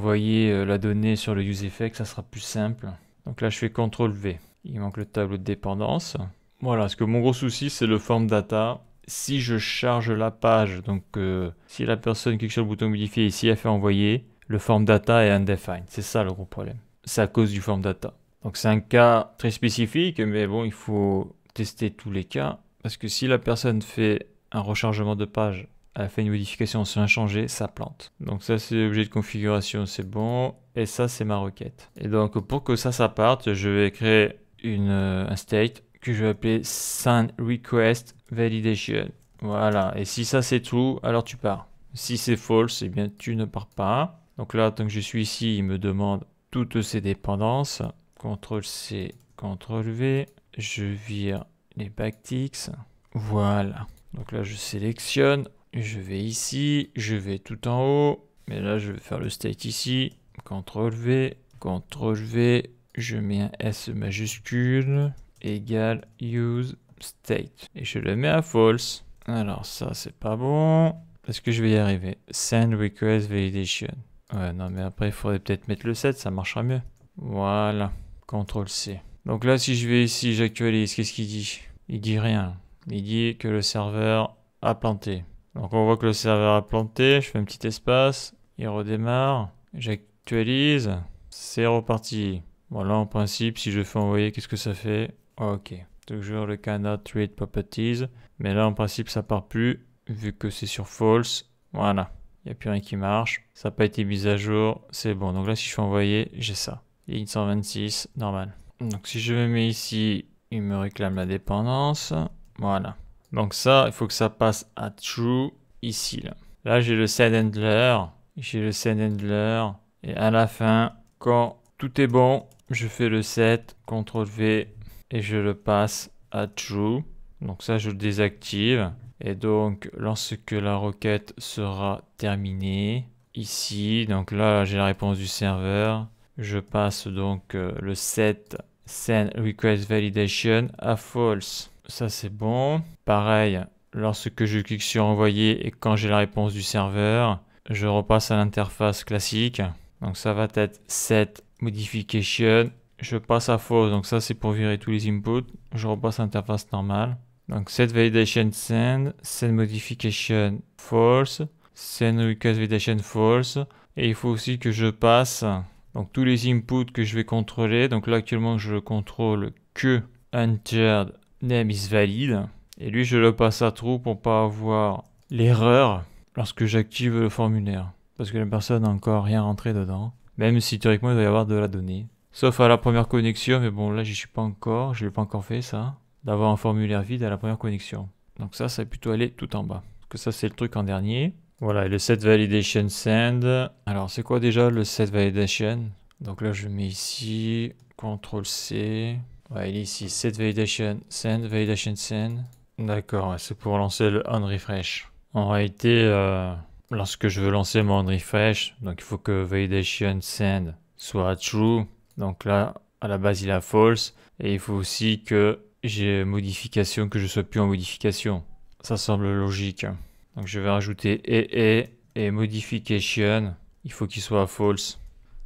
euh, la donnée sur le useEffect, ça sera plus simple. Donc là, je fais CTRL V. Il manque le tableau de dépendance. Voilà, parce que mon gros souci, c'est le form data. Si je charge la page, donc euh, si la personne clique sur le bouton modifier ici, elle fait envoyer, le form data est undefined. C'est ça le gros problème. C'est à cause du form data. Donc c'est un cas très spécifique, mais bon, il faut tester tous les cas. Parce que si la personne fait un rechargement de page a fait une modification sur un changé, plante. Donc ça c'est l'objet de configuration, c'est bon. Et ça c'est ma requête. Et donc pour que ça, ça parte, je vais créer une, euh, un state que je vais appeler send request validation. Voilà, et si ça c'est true, alors tu pars. Si c'est false, eh bien tu ne pars pas. Donc là, tant que je suis ici, il me demande toutes ces dépendances. CTRL C, CTRL V. Je vire les backticks. Voilà. Donc là, je sélectionne. Je vais ici, je vais tout en haut, mais là je vais faire le state ici. CTRL V, CTRL V, je mets un S majuscule, égal use state. Et je le mets à false. Alors ça c'est pas bon. Est-ce que je vais y arriver Send request validation. Ouais, non, mais après, il faudrait peut-être mettre le set, ça marchera mieux. Voilà. CTRL C. Donc là, si je vais ici, j'actualise, qu'est-ce qu'il dit Il dit rien. Il dit que le serveur a planté. Donc on voit que le serveur a planté, je fais un petit espace, il redémarre, j'actualise, c'est reparti. Voilà en principe si je fais envoyer, qu'est-ce que ça fait Ok, toujours le Cannot Trade Properties, mais là en principe ça part plus, vu que c'est sur False, voilà. Il n'y a plus rien qui marche, ça n'a pas été mis à jour, c'est bon. Donc là si je fais envoyer, j'ai ça. Ligne 126, normal. Donc si je me mets ici, il me réclame la dépendance, voilà. Donc ça, il faut que ça passe à true ici. Là, j'ai le send handler, j'ai le send handler. Et à la fin, quand tout est bon, je fais le set, CTRL V et je le passe à true. Donc ça, je le désactive. Et donc, lorsque la requête sera terminée, ici, donc là, j'ai la réponse du serveur. Je passe donc euh, le set send request validation à false ça c'est bon. Pareil, lorsque je clique sur envoyer et quand j'ai la réponse du serveur, je repasse à l'interface classique. Donc ça va être set modification. Je passe à false, donc ça c'est pour virer tous les inputs. Je repasse à l'interface normale. Donc set validation send, send modification false, send validation false. Et il faut aussi que je passe donc tous les inputs que je vais contrôler. Donc là actuellement je contrôle que entered name is valide Et lui, je le passe à trou pour pas avoir l'erreur lorsque j'active le formulaire. Parce que la personne n'a encore rien rentré dedans. Même si théoriquement, il doit y avoir de la donnée. Sauf à la première connexion, mais bon, là, j'y suis pas encore. Je l'ai pas encore fait, ça. D'avoir un formulaire vide à la première connexion. Donc ça, ça va plutôt aller tout en bas. Parce que ça, c'est le truc en dernier. Voilà, et le set validation send. Alors, c'est quoi déjà le set validation Donc là, je mets ici, CTRL-C, il est ici, set validation, send, validation, send. D'accord, c'est pour lancer le on refresh. En réalité, euh, lorsque je veux lancer mon on refresh, donc il faut que validation send soit true. Donc là, à la base, il a false. Et il faut aussi que j'ai modification, que je sois plus en modification. Ça semble logique. Donc je vais rajouter et et et modification. Il faut qu'il soit false,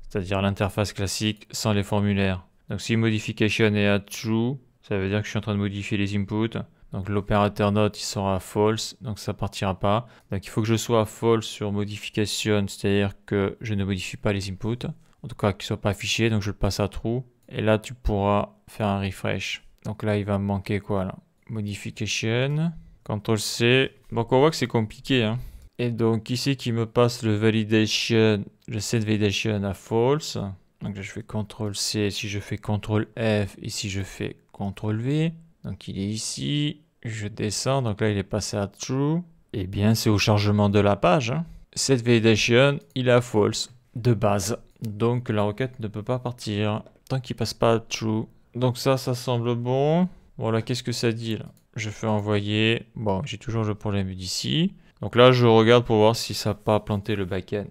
c'est-à-dire l'interface classique sans les formulaires. Donc si modification est à true, ça veut dire que je suis en train de modifier les inputs. Donc l'opérateur note il sera false, donc ça partira pas. Donc il faut que je sois à false sur modification, c'est-à-dire que je ne modifie pas les inputs. En tout cas qu'ils ne soient pas affichés, donc je le passe à true. Et là tu pourras faire un refresh. Donc là il va me manquer quoi là Modification, CTRL C. Donc on voit que c'est compliqué. Hein. Et donc ici qui me passe le validation, le set validation à false. Donc là, je fais CTRL-C, si je fais CTRL-F, et si je fais CTRL-V. Donc il est ici, je descends, donc là il est passé à True. et eh bien, c'est au chargement de la page. Hein. Cette validation, il est à False de base. Donc la requête ne peut pas partir tant qu'il passe pas à True. Donc ça, ça semble bon. Voilà, qu'est-ce que ça dit là Je fais envoyer. Bon, j'ai toujours le problème d'ici. Donc là, je regarde pour voir si ça n'a pas planté le backend.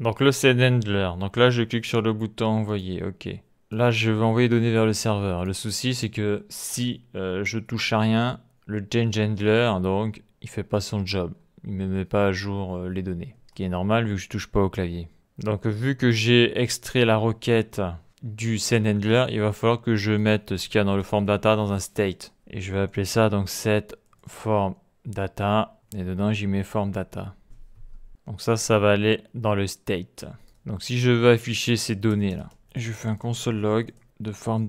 Donc le send handler. Donc là, je clique sur le bouton envoyer. Ok. Là, je vais envoyer données vers le serveur. Le souci, c'est que si euh, je touche à rien, le change handler, donc, il fait pas son job. Il ne me met pas à jour euh, les données. Ce qui est normal vu que je touche pas au clavier. Donc vu que j'ai extrait la requête du send handler, il va falloir que je mette ce qu'il y a dans le form data dans un state. Et je vais appeler ça donc set form data. Et dedans, j'y mets form data. Donc ça, ça va aller dans le state. Donc si je veux afficher ces données-là, je fais un console log de form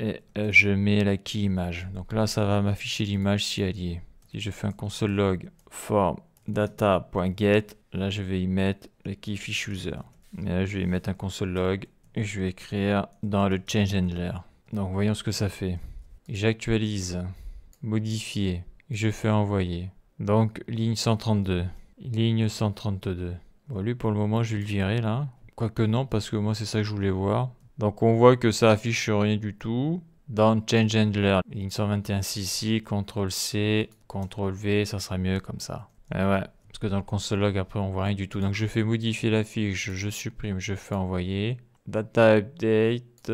et euh, je mets la key image. Donc là, ça va m'afficher l'image si elle y est. Si je fais un console log form là je vais y mettre la key fish user. Et là, je vais y mettre un console log et je vais écrire dans le change handler. Donc voyons ce que ça fait. J'actualise, modifier, je fais envoyer. Donc ligne 132. Ligne 132. Bon, lui pour le moment je vais le virer là. Quoique non, parce que moi c'est ça que je voulais voir. Donc on voit que ça affiche rien du tout. Dans Change Handler, ligne 121 cc, CTRL C, CTRL V, ça sera mieux comme ça. Eh ouais, parce que dans le console log après on voit rien du tout. Donc je fais modifier la fiche, je supprime, je fais envoyer. Data update.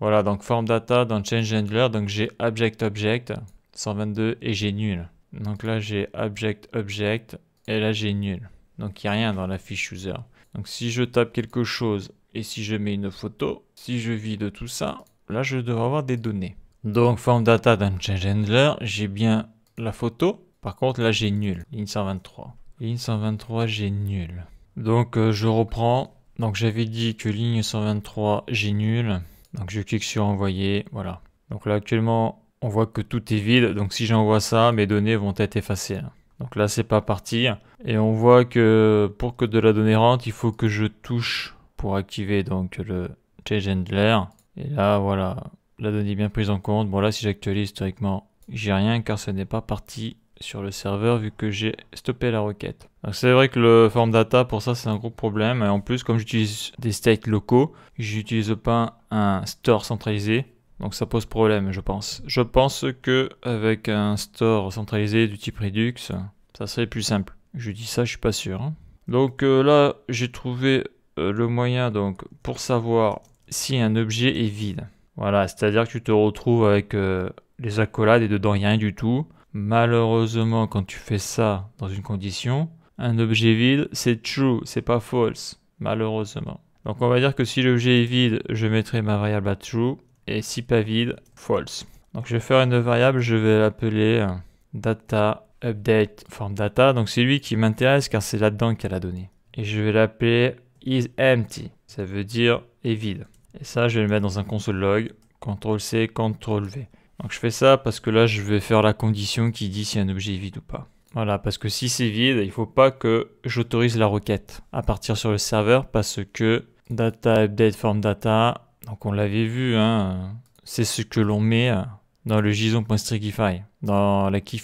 Voilà, donc form data dans Change Handler, donc j'ai object object 122 et j'ai nul. Donc là, j'ai object, object, et là, j'ai nul. Donc il n'y a rien dans la fiche user. Donc si je tape quelque chose et si je mets une photo, si je vide tout ça, là, je devrais avoir des données. Donc form data d'un handler, j'ai bien la photo. Par contre, là, j'ai nul, ligne 123. Ligne 123, j'ai nul. Donc euh, je reprends. Donc j'avais dit que ligne 123, j'ai nul. Donc je clique sur envoyer, voilà. Donc là actuellement, on voit que tout est vide, donc si j'envoie ça, mes données vont être effacées. Donc là, c'est pas parti. Et on voit que pour que de la donnée rentre, il faut que je touche pour activer donc le change handler. Et là, voilà, la donnée est bien prise en compte. Bon là, si j'actualise historiquement, j'ai rien car ce n'est pas parti sur le serveur vu que j'ai stoppé la requête. C'est vrai que le form data pour ça c'est un gros problème et en plus comme j'utilise des states locaux, j'utilise pas un store centralisé donc ça pose problème, je pense. Je pense que avec un store centralisé du type Redux, ça serait plus simple. Je dis ça, je suis pas sûr. Hein. Donc euh, là, j'ai trouvé euh, le moyen donc pour savoir si un objet est vide. Voilà, c'est-à-dire que tu te retrouves avec euh, les accolades et dedans rien du tout. Malheureusement, quand tu fais ça dans une condition, un objet vide, c'est true, c'est pas false, malheureusement. Donc on va dire que si l'objet est vide, je mettrai ma variable à true et si pas vide, false. Donc je vais faire une variable, je vais l'appeler euh, data update form data. Donc c'est lui qui m'intéresse car c'est là-dedans qu'elle a donné. Et je vais l'appeler is empty. Ça veut dire est vide. Et ça, je vais le mettre dans un console log. CTRL C, CTRL V. Donc je fais ça parce que là, je vais faire la condition qui dit si un objet vide ou pas. Voilà, parce que si c'est vide, il ne faut pas que j'autorise la requête à partir sur le serveur parce que data update form data, donc on l'avait vu, hein. c'est ce que l'on met dans le JSON.strictify, dans la key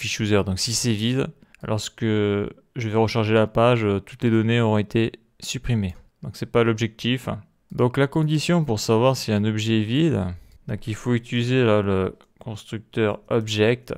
Donc si c'est vide, lorsque je vais recharger la page, toutes les données auront été supprimées. Donc c'est pas l'objectif. Donc la condition pour savoir si un objet est vide, donc il faut utiliser le constructeur object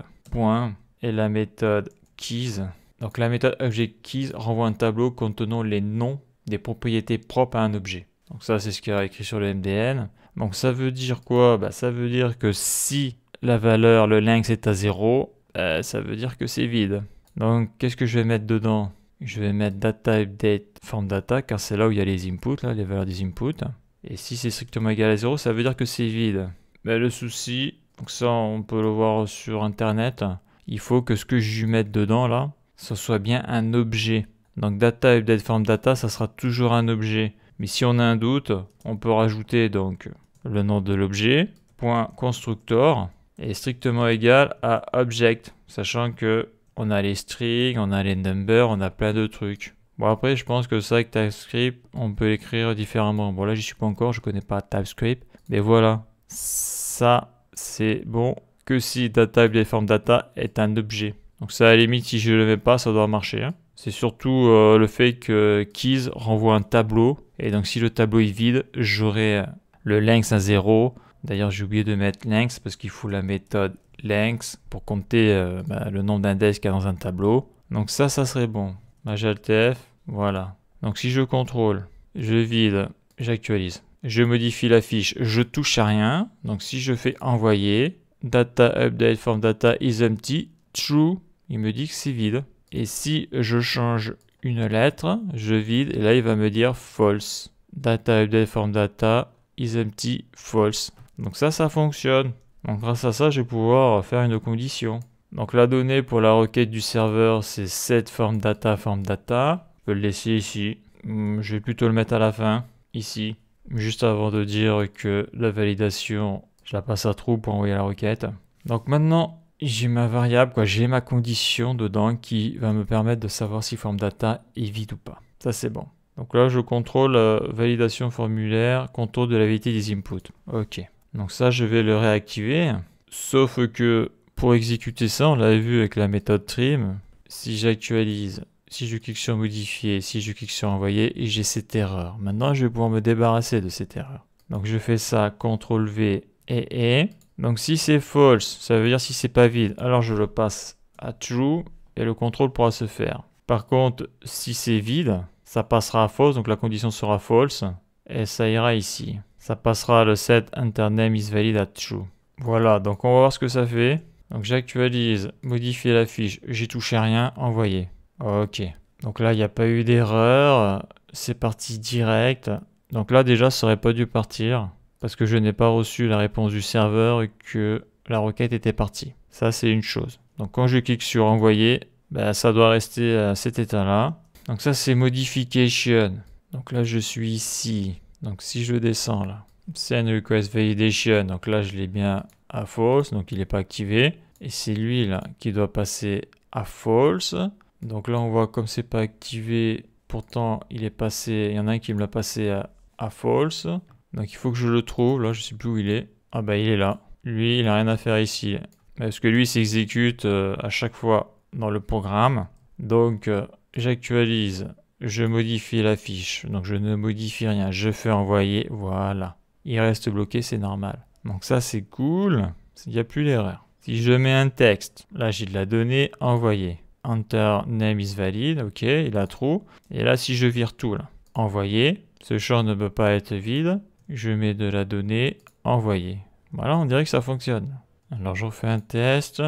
et la méthode keys. Donc la méthode object keys renvoie un tableau contenant les noms des propriétés propres à un objet. Donc ça, c'est ce qu'il y a écrit sur le MDN. Donc ça veut dire quoi bah, Ça veut dire que si la valeur, le length est à 0, euh, ça veut dire que c'est vide. Donc qu'est-ce que je vais mettre dedans Je vais mettre data update form data, car c'est là où il y a les inputs, là, les valeurs des inputs. Et si c'est strictement égal à 0, ça veut dire que c'est vide. Mais le souci, donc ça on peut le voir sur internet, il faut que ce que je mette dedans là, ça soit bien un objet. Donc data update form data, ça sera toujours un objet. Mais si on a un doute, on peut rajouter donc le nom de l'objet, point constructor est strictement égal à object, sachant que on a les strings, on a les numbers, on a plein de trucs. Bon après je pense que ça avec TypeScript on peut l'écrire différemment. Bon là j'y suis pas encore, je connais pas TypeScript, mais voilà. Ça c'est bon que si data formes data est un objet. Donc ça à la limite si je le mets pas ça doit marcher. Hein. C'est surtout euh, le fait que keys renvoie un tableau et donc si le tableau est vide, j'aurai le length à 0. D'ailleurs, j'ai oublié de mettre length parce qu'il faut la méthode length pour compter euh, bah, le nombre d'index qu'il y a dans un tableau. Donc ça, ça serait bon. Majaltf, voilà. Donc si je contrôle, je vide, j'actualise. Je modifie la fiche, je touche à rien. Donc si je fais envoyer, data update from data is empty, true, il me dit que c'est vide. Et si je change une lettre, je vide, et là il va me dire false. Data update form data is empty false. Donc ça, ça fonctionne. Donc grâce à ça, je vais pouvoir faire une condition. Donc la donnée pour la requête du serveur, c'est set form data form data. Je peux le laisser ici. Hmm, je vais plutôt le mettre à la fin, ici. Juste avant de dire que la validation, je la passe à trou pour envoyer la requête. Donc maintenant, j'ai ma variable, quoi, j'ai ma condition dedans qui va me permettre de savoir si forme data est vide ou pas. Ça c'est bon. Donc là je contrôle euh, validation formulaire, contrôle de la vérité des inputs. Ok. Donc ça je vais le réactiver. Sauf que pour exécuter ça, on l'avait vu avec la méthode trim, si j'actualise, si je clique sur modifier, si je clique sur envoyer, et j'ai cette erreur. Maintenant je vais pouvoir me débarrasser de cette erreur. Donc je fais ça, CTRL V et E. Donc si c'est false, ça veut dire si c'est pas vide, alors je le passe à true et le contrôle pourra se faire. Par contre, si c'est vide, ça passera à false, donc la condition sera false et ça ira ici. Ça passera le set name is valid à true. Voilà, donc on va voir ce que ça fait. Donc j'actualise, modifier la fiche, j'ai touché rien, envoyer. Ok. Donc là, il n'y a pas eu d'erreur, c'est parti direct. Donc là, déjà, ça aurait pas dû partir parce que je n'ai pas reçu la réponse du serveur et que la requête était partie. Ça, c'est une chose. Donc quand je clique sur envoyer, ben, ça doit rester à cet état-là. Donc ça, c'est modification. Donc là, je suis ici. Donc si je descends là, c'est une request validation. Donc là, je l'ai bien à false, donc il n'est pas activé. Et c'est lui là qui doit passer à false. Donc là, on voit comme c'est pas activé, pourtant il est passé, il y en a un qui me l'a passé à false. Donc il faut que je le trouve. Là, je ne sais plus où il est. Ah bah il est là. Lui, il n'a rien à faire ici. Parce que lui, il s'exécute euh, à chaque fois dans le programme. Donc euh, j'actualise. Je modifie la fiche. Donc je ne modifie rien. Je fais envoyer. Voilà. Il reste bloqué, c'est normal. Donc ça, c'est cool. Il n'y a plus d'erreur. Si je mets un texte, là j'ai de la donnée Envoyer ».« Enter name is valid, ok, il a true. Et là si je vire tout, là, envoyer, ce champ ne peut pas être vide. Je mets de la donnée, envoyer. Voilà, on dirait que ça fonctionne. Alors je refais un test,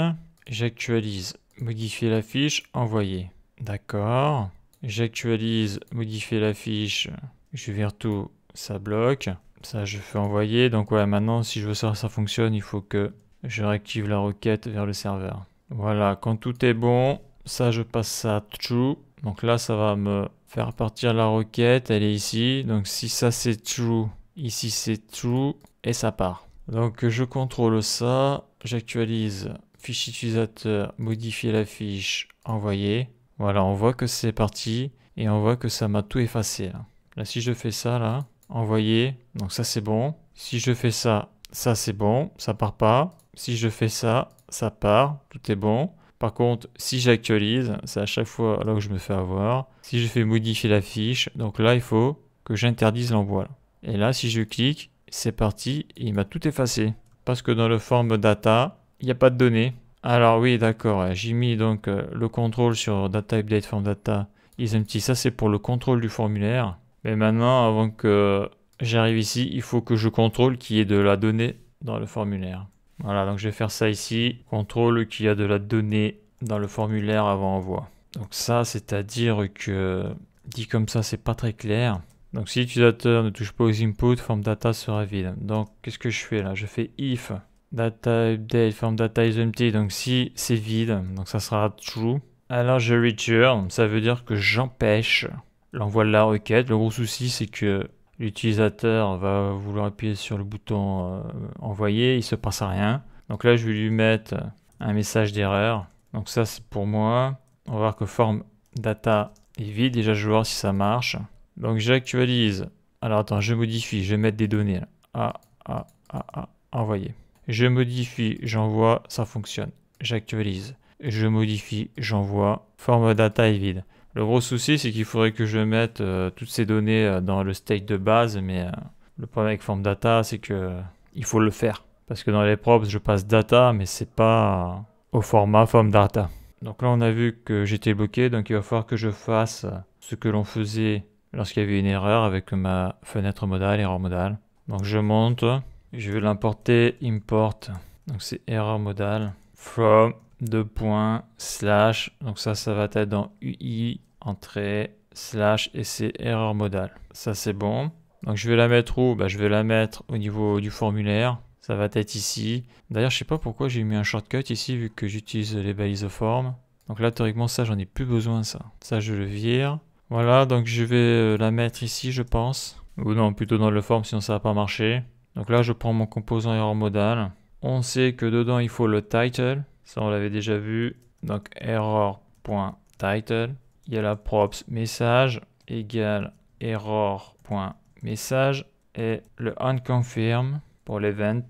j'actualise, modifier la fiche, envoyer. D'accord. J'actualise, modifier la fiche, je vais tout, ça bloque. Ça, je fais envoyer. Donc ouais, maintenant, si je veux savoir ça fonctionne, il faut que je réactive la requête vers le serveur. Voilà, quand tout est bon, ça, je passe ça à true. Donc là, ça va me faire partir la requête. Elle est ici. Donc si ça, c'est true, Ici, c'est tout. Et ça part. Donc, je contrôle ça. J'actualise fiche utilisateur, modifier la fiche, envoyer. Voilà, on voit que c'est parti. Et on voit que ça m'a tout effacé. Là. si je fais ça, là, envoyer. Donc, ça, c'est bon. Si je fais ça, ça, c'est bon. Ça part pas. Si je fais ça, ça part. Tout est bon. Par contre, si j'actualise, c'est à chaque fois là où je me fais avoir. Si je fais modifier la fiche, donc là, il faut que j'interdise l'envoi. Et là, si je clique, c'est parti, il m'a tout effacé. Parce que dans le form data, il n'y a pas de données. Alors oui, d'accord, j'ai mis donc euh, le contrôle sur data update form data is empty. Ça, c'est pour le contrôle du formulaire. Mais maintenant, avant que j'arrive ici, il faut que je contrôle qu'il y ait de la donnée dans le formulaire. Voilà, donc je vais faire ça ici. Contrôle qu'il y a de la donnée dans le formulaire avant envoi. Donc ça, c'est-à-dire que dit comme ça, c'est pas très clair. Donc si l'utilisateur ne touche pas aux inputs, form data sera vide. Donc qu'est-ce que je fais là Je fais if data update form data is empty. Donc si c'est vide, donc ça sera true. Alors je return, ça veut dire que j'empêche l'envoi de la requête. Le gros souci c'est que l'utilisateur va vouloir appuyer sur le bouton euh, envoyer, il se passe rien. Donc là je vais lui mettre un message d'erreur. Donc ça c'est pour moi. On va voir que form data est vide. Déjà je vais voir si ça marche. Donc j'actualise. Alors attends, je modifie, je vais mettre des données. Ah, ah, ah, ah, envoyer. Je modifie, j'envoie, ça fonctionne. J'actualise. Je modifie, j'envoie. Forme data est vide. Le gros souci, c'est qu'il faudrait que je mette euh, toutes ces données euh, dans le state de base, mais euh, le problème avec form data, c'est que il faut le faire. Parce que dans les props, je passe data, mais c'est pas au format form data. Donc là, on a vu que j'étais bloqué, donc il va falloir que je fasse ce que l'on faisait lorsqu'il y avait une erreur avec ma fenêtre modale, erreur modale. Donc je monte, je vais l'importer import. Donc c'est erreur modale from deux points slash. Donc ça, ça va être dans UI entrée slash et c'est erreur modale. Ça c'est bon. Donc je vais la mettre où bah, Je vais la mettre au niveau du formulaire. Ça va être ici. D'ailleurs, je sais pas pourquoi j'ai mis un shortcut ici vu que j'utilise les balises forme. Donc là, théoriquement, ça, j'en ai plus besoin, ça. Ça, je le vire. Voilà, donc je vais euh, la mettre ici, je pense. Ou non, plutôt dans le form, sinon ça va pas marcher. Donc là, je prends mon composant error modal. On sait que dedans, il faut le title. Ça, on l'avait déjà vu. Donc, error.title. Il y a la props message égale error.message et le unconfirm pour l'event.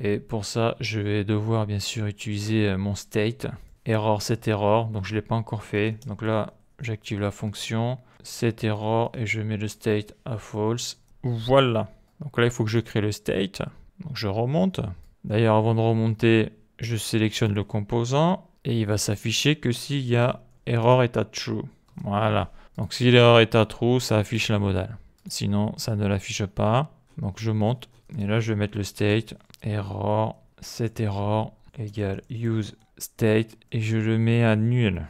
Et pour ça, je vais devoir bien sûr utiliser euh, mon state. Error, c'est error. Donc, je ne l'ai pas encore fait. Donc là, J'active la fonction, setError, et je mets le state à false. Voilà. Donc là, il faut que je crée le state. Donc je remonte. D'ailleurs, avant de remonter, je sélectionne le composant et il va s'afficher que s'il y a error est à true. Voilà. Donc si l'erreur est à true, ça affiche la modale. Sinon, ça ne l'affiche pas. Donc je monte et là, je vais mettre le state error, setError error égale use state et je le mets à nul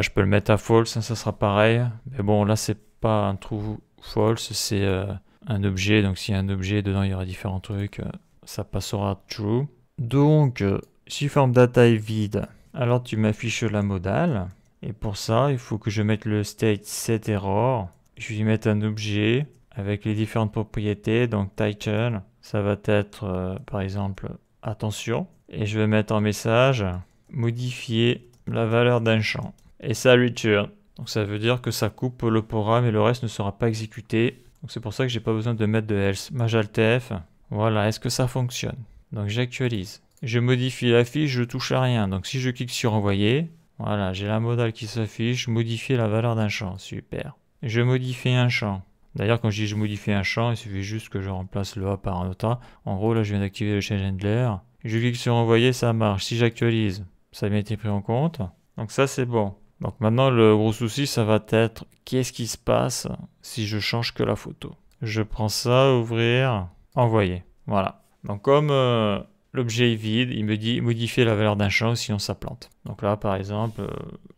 je peux le mettre à false, hein, ça sera pareil. Mais bon, là, c'est pas un trou false, c'est euh, un objet. Donc, s'il y a un objet, dedans, il y aura différents trucs. Euh, ça passera true. Donc, euh, si forme data est vide, alors tu m'affiches la modale. Et pour ça, il faut que je mette le state set error. Je vais mettre un objet avec les différentes propriétés. Donc, title, ça va être, par exemple, attention. Et je vais mettre en message, modifier la valeur d'un champ et ça, return. Hein. Donc ça veut dire que ça coupe le programme et le reste ne sera pas exécuté. Donc c'est pour ça que j'ai pas besoin de mettre de else. Majaltf. Voilà, est-ce que ça fonctionne Donc j'actualise. Je modifie la fiche, je touche à rien. Donc si je clique sur envoyer, voilà, j'ai la modal qui s'affiche, modifier la valeur d'un champ, super. Je modifie un champ. D'ailleurs, quand je dis je modifie un champ, il suffit juste que je remplace le A par un autre En gros, là, je viens d'activer le change handler. Je clique sur envoyer, ça marche. Si j'actualise, ça a bien été pris en compte. Donc ça, c'est bon. Donc maintenant, le gros souci, ça va être qu'est-ce qui se passe si je change que la photo. Je prends ça, ouvrir, envoyer. Voilà. Donc comme euh, l'objet est vide, il me dit modifier la valeur d'un champ, sinon ça plante. Donc là, par exemple, euh,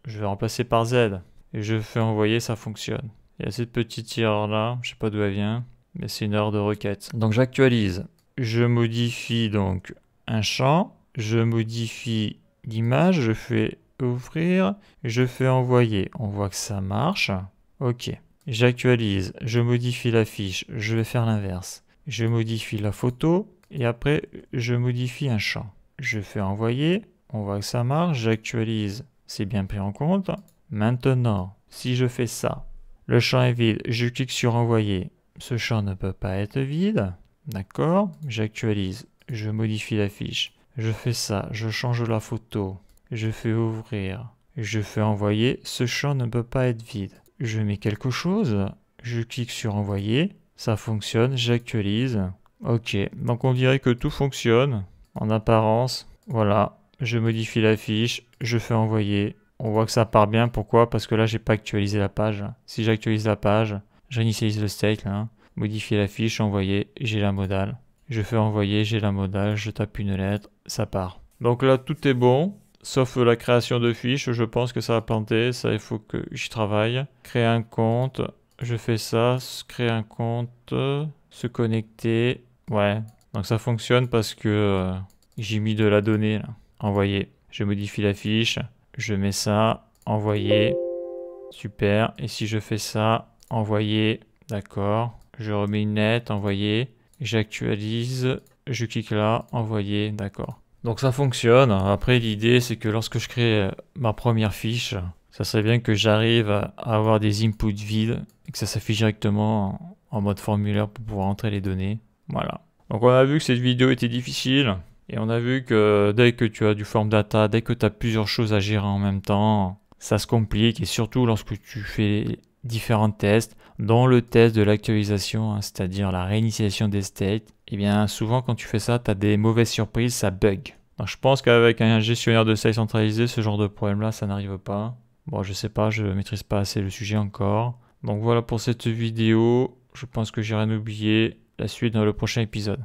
je vais remplacer par Z. Et je fais envoyer, ça fonctionne. Il y a cette petite erreur là, je ne sais pas d'où elle vient, mais c'est une erreur de requête. Donc j'actualise. Je modifie donc un champ, je modifie l'image, je fais ouvrir, je fais envoyer, on voit que ça marche. Ok, j'actualise, je modifie la fiche, je vais faire l'inverse. Je modifie la photo et après je modifie un champ. Je fais envoyer, on voit que ça marche, j'actualise, c'est bien pris en compte. Maintenant, si je fais ça, le champ est vide, je clique sur envoyer, ce champ ne peut pas être vide. D'accord, j'actualise, je modifie la fiche, je fais ça, je change la photo, je fais ouvrir, je fais envoyer, ce champ ne peut pas être vide. Je mets quelque chose, je clique sur envoyer, ça fonctionne, j'actualise. Ok, donc on dirait que tout fonctionne en apparence. Voilà, je modifie la fiche, je fais envoyer. On voit que ça part bien, pourquoi Parce que là, j'ai pas actualisé la page. Si j'actualise la page, j'initialise le state, là, modifier la fiche, envoyer, j'ai la modale. Je fais envoyer, j'ai la modale, je tape une lettre, ça part. Donc là, tout est bon. Sauf la création de fiches, je pense que ça va planter, ça il faut que j'y travaille. Créer un compte, je fais ça, créer un compte, se connecter, ouais. Donc ça fonctionne parce que euh, j'ai mis de la donnée, envoyer. Je modifie la fiche, je mets ça, envoyer, super. Et si je fais ça, envoyer, d'accord. Je remets une lettre, envoyer, j'actualise, je clique là, envoyer, d'accord. Donc ça fonctionne. Après, l'idée, c'est que lorsque je crée euh, ma première fiche, ça serait bien que j'arrive à avoir des inputs vides et que ça s'affiche directement en mode formulaire pour pouvoir entrer les données. Voilà. Donc on a vu que cette vidéo était difficile et on a vu que dès que tu as du form data, dès que tu as plusieurs choses à gérer en même temps, ça se complique et surtout lorsque tu fais différents tests, dont le test de l'actualisation, hein, c'est-à-dire la réinitiation des states, et eh bien souvent quand tu fais ça, tu as des mauvaises surprises, ça bug. je pense qu'avec un gestionnaire de state centralisé, ce genre de problème-là, ça n'arrive pas. Bon, je sais pas, je maîtrise pas assez le sujet encore. Donc voilà pour cette vidéo. Je pense que j'irai rien La suite dans le prochain épisode.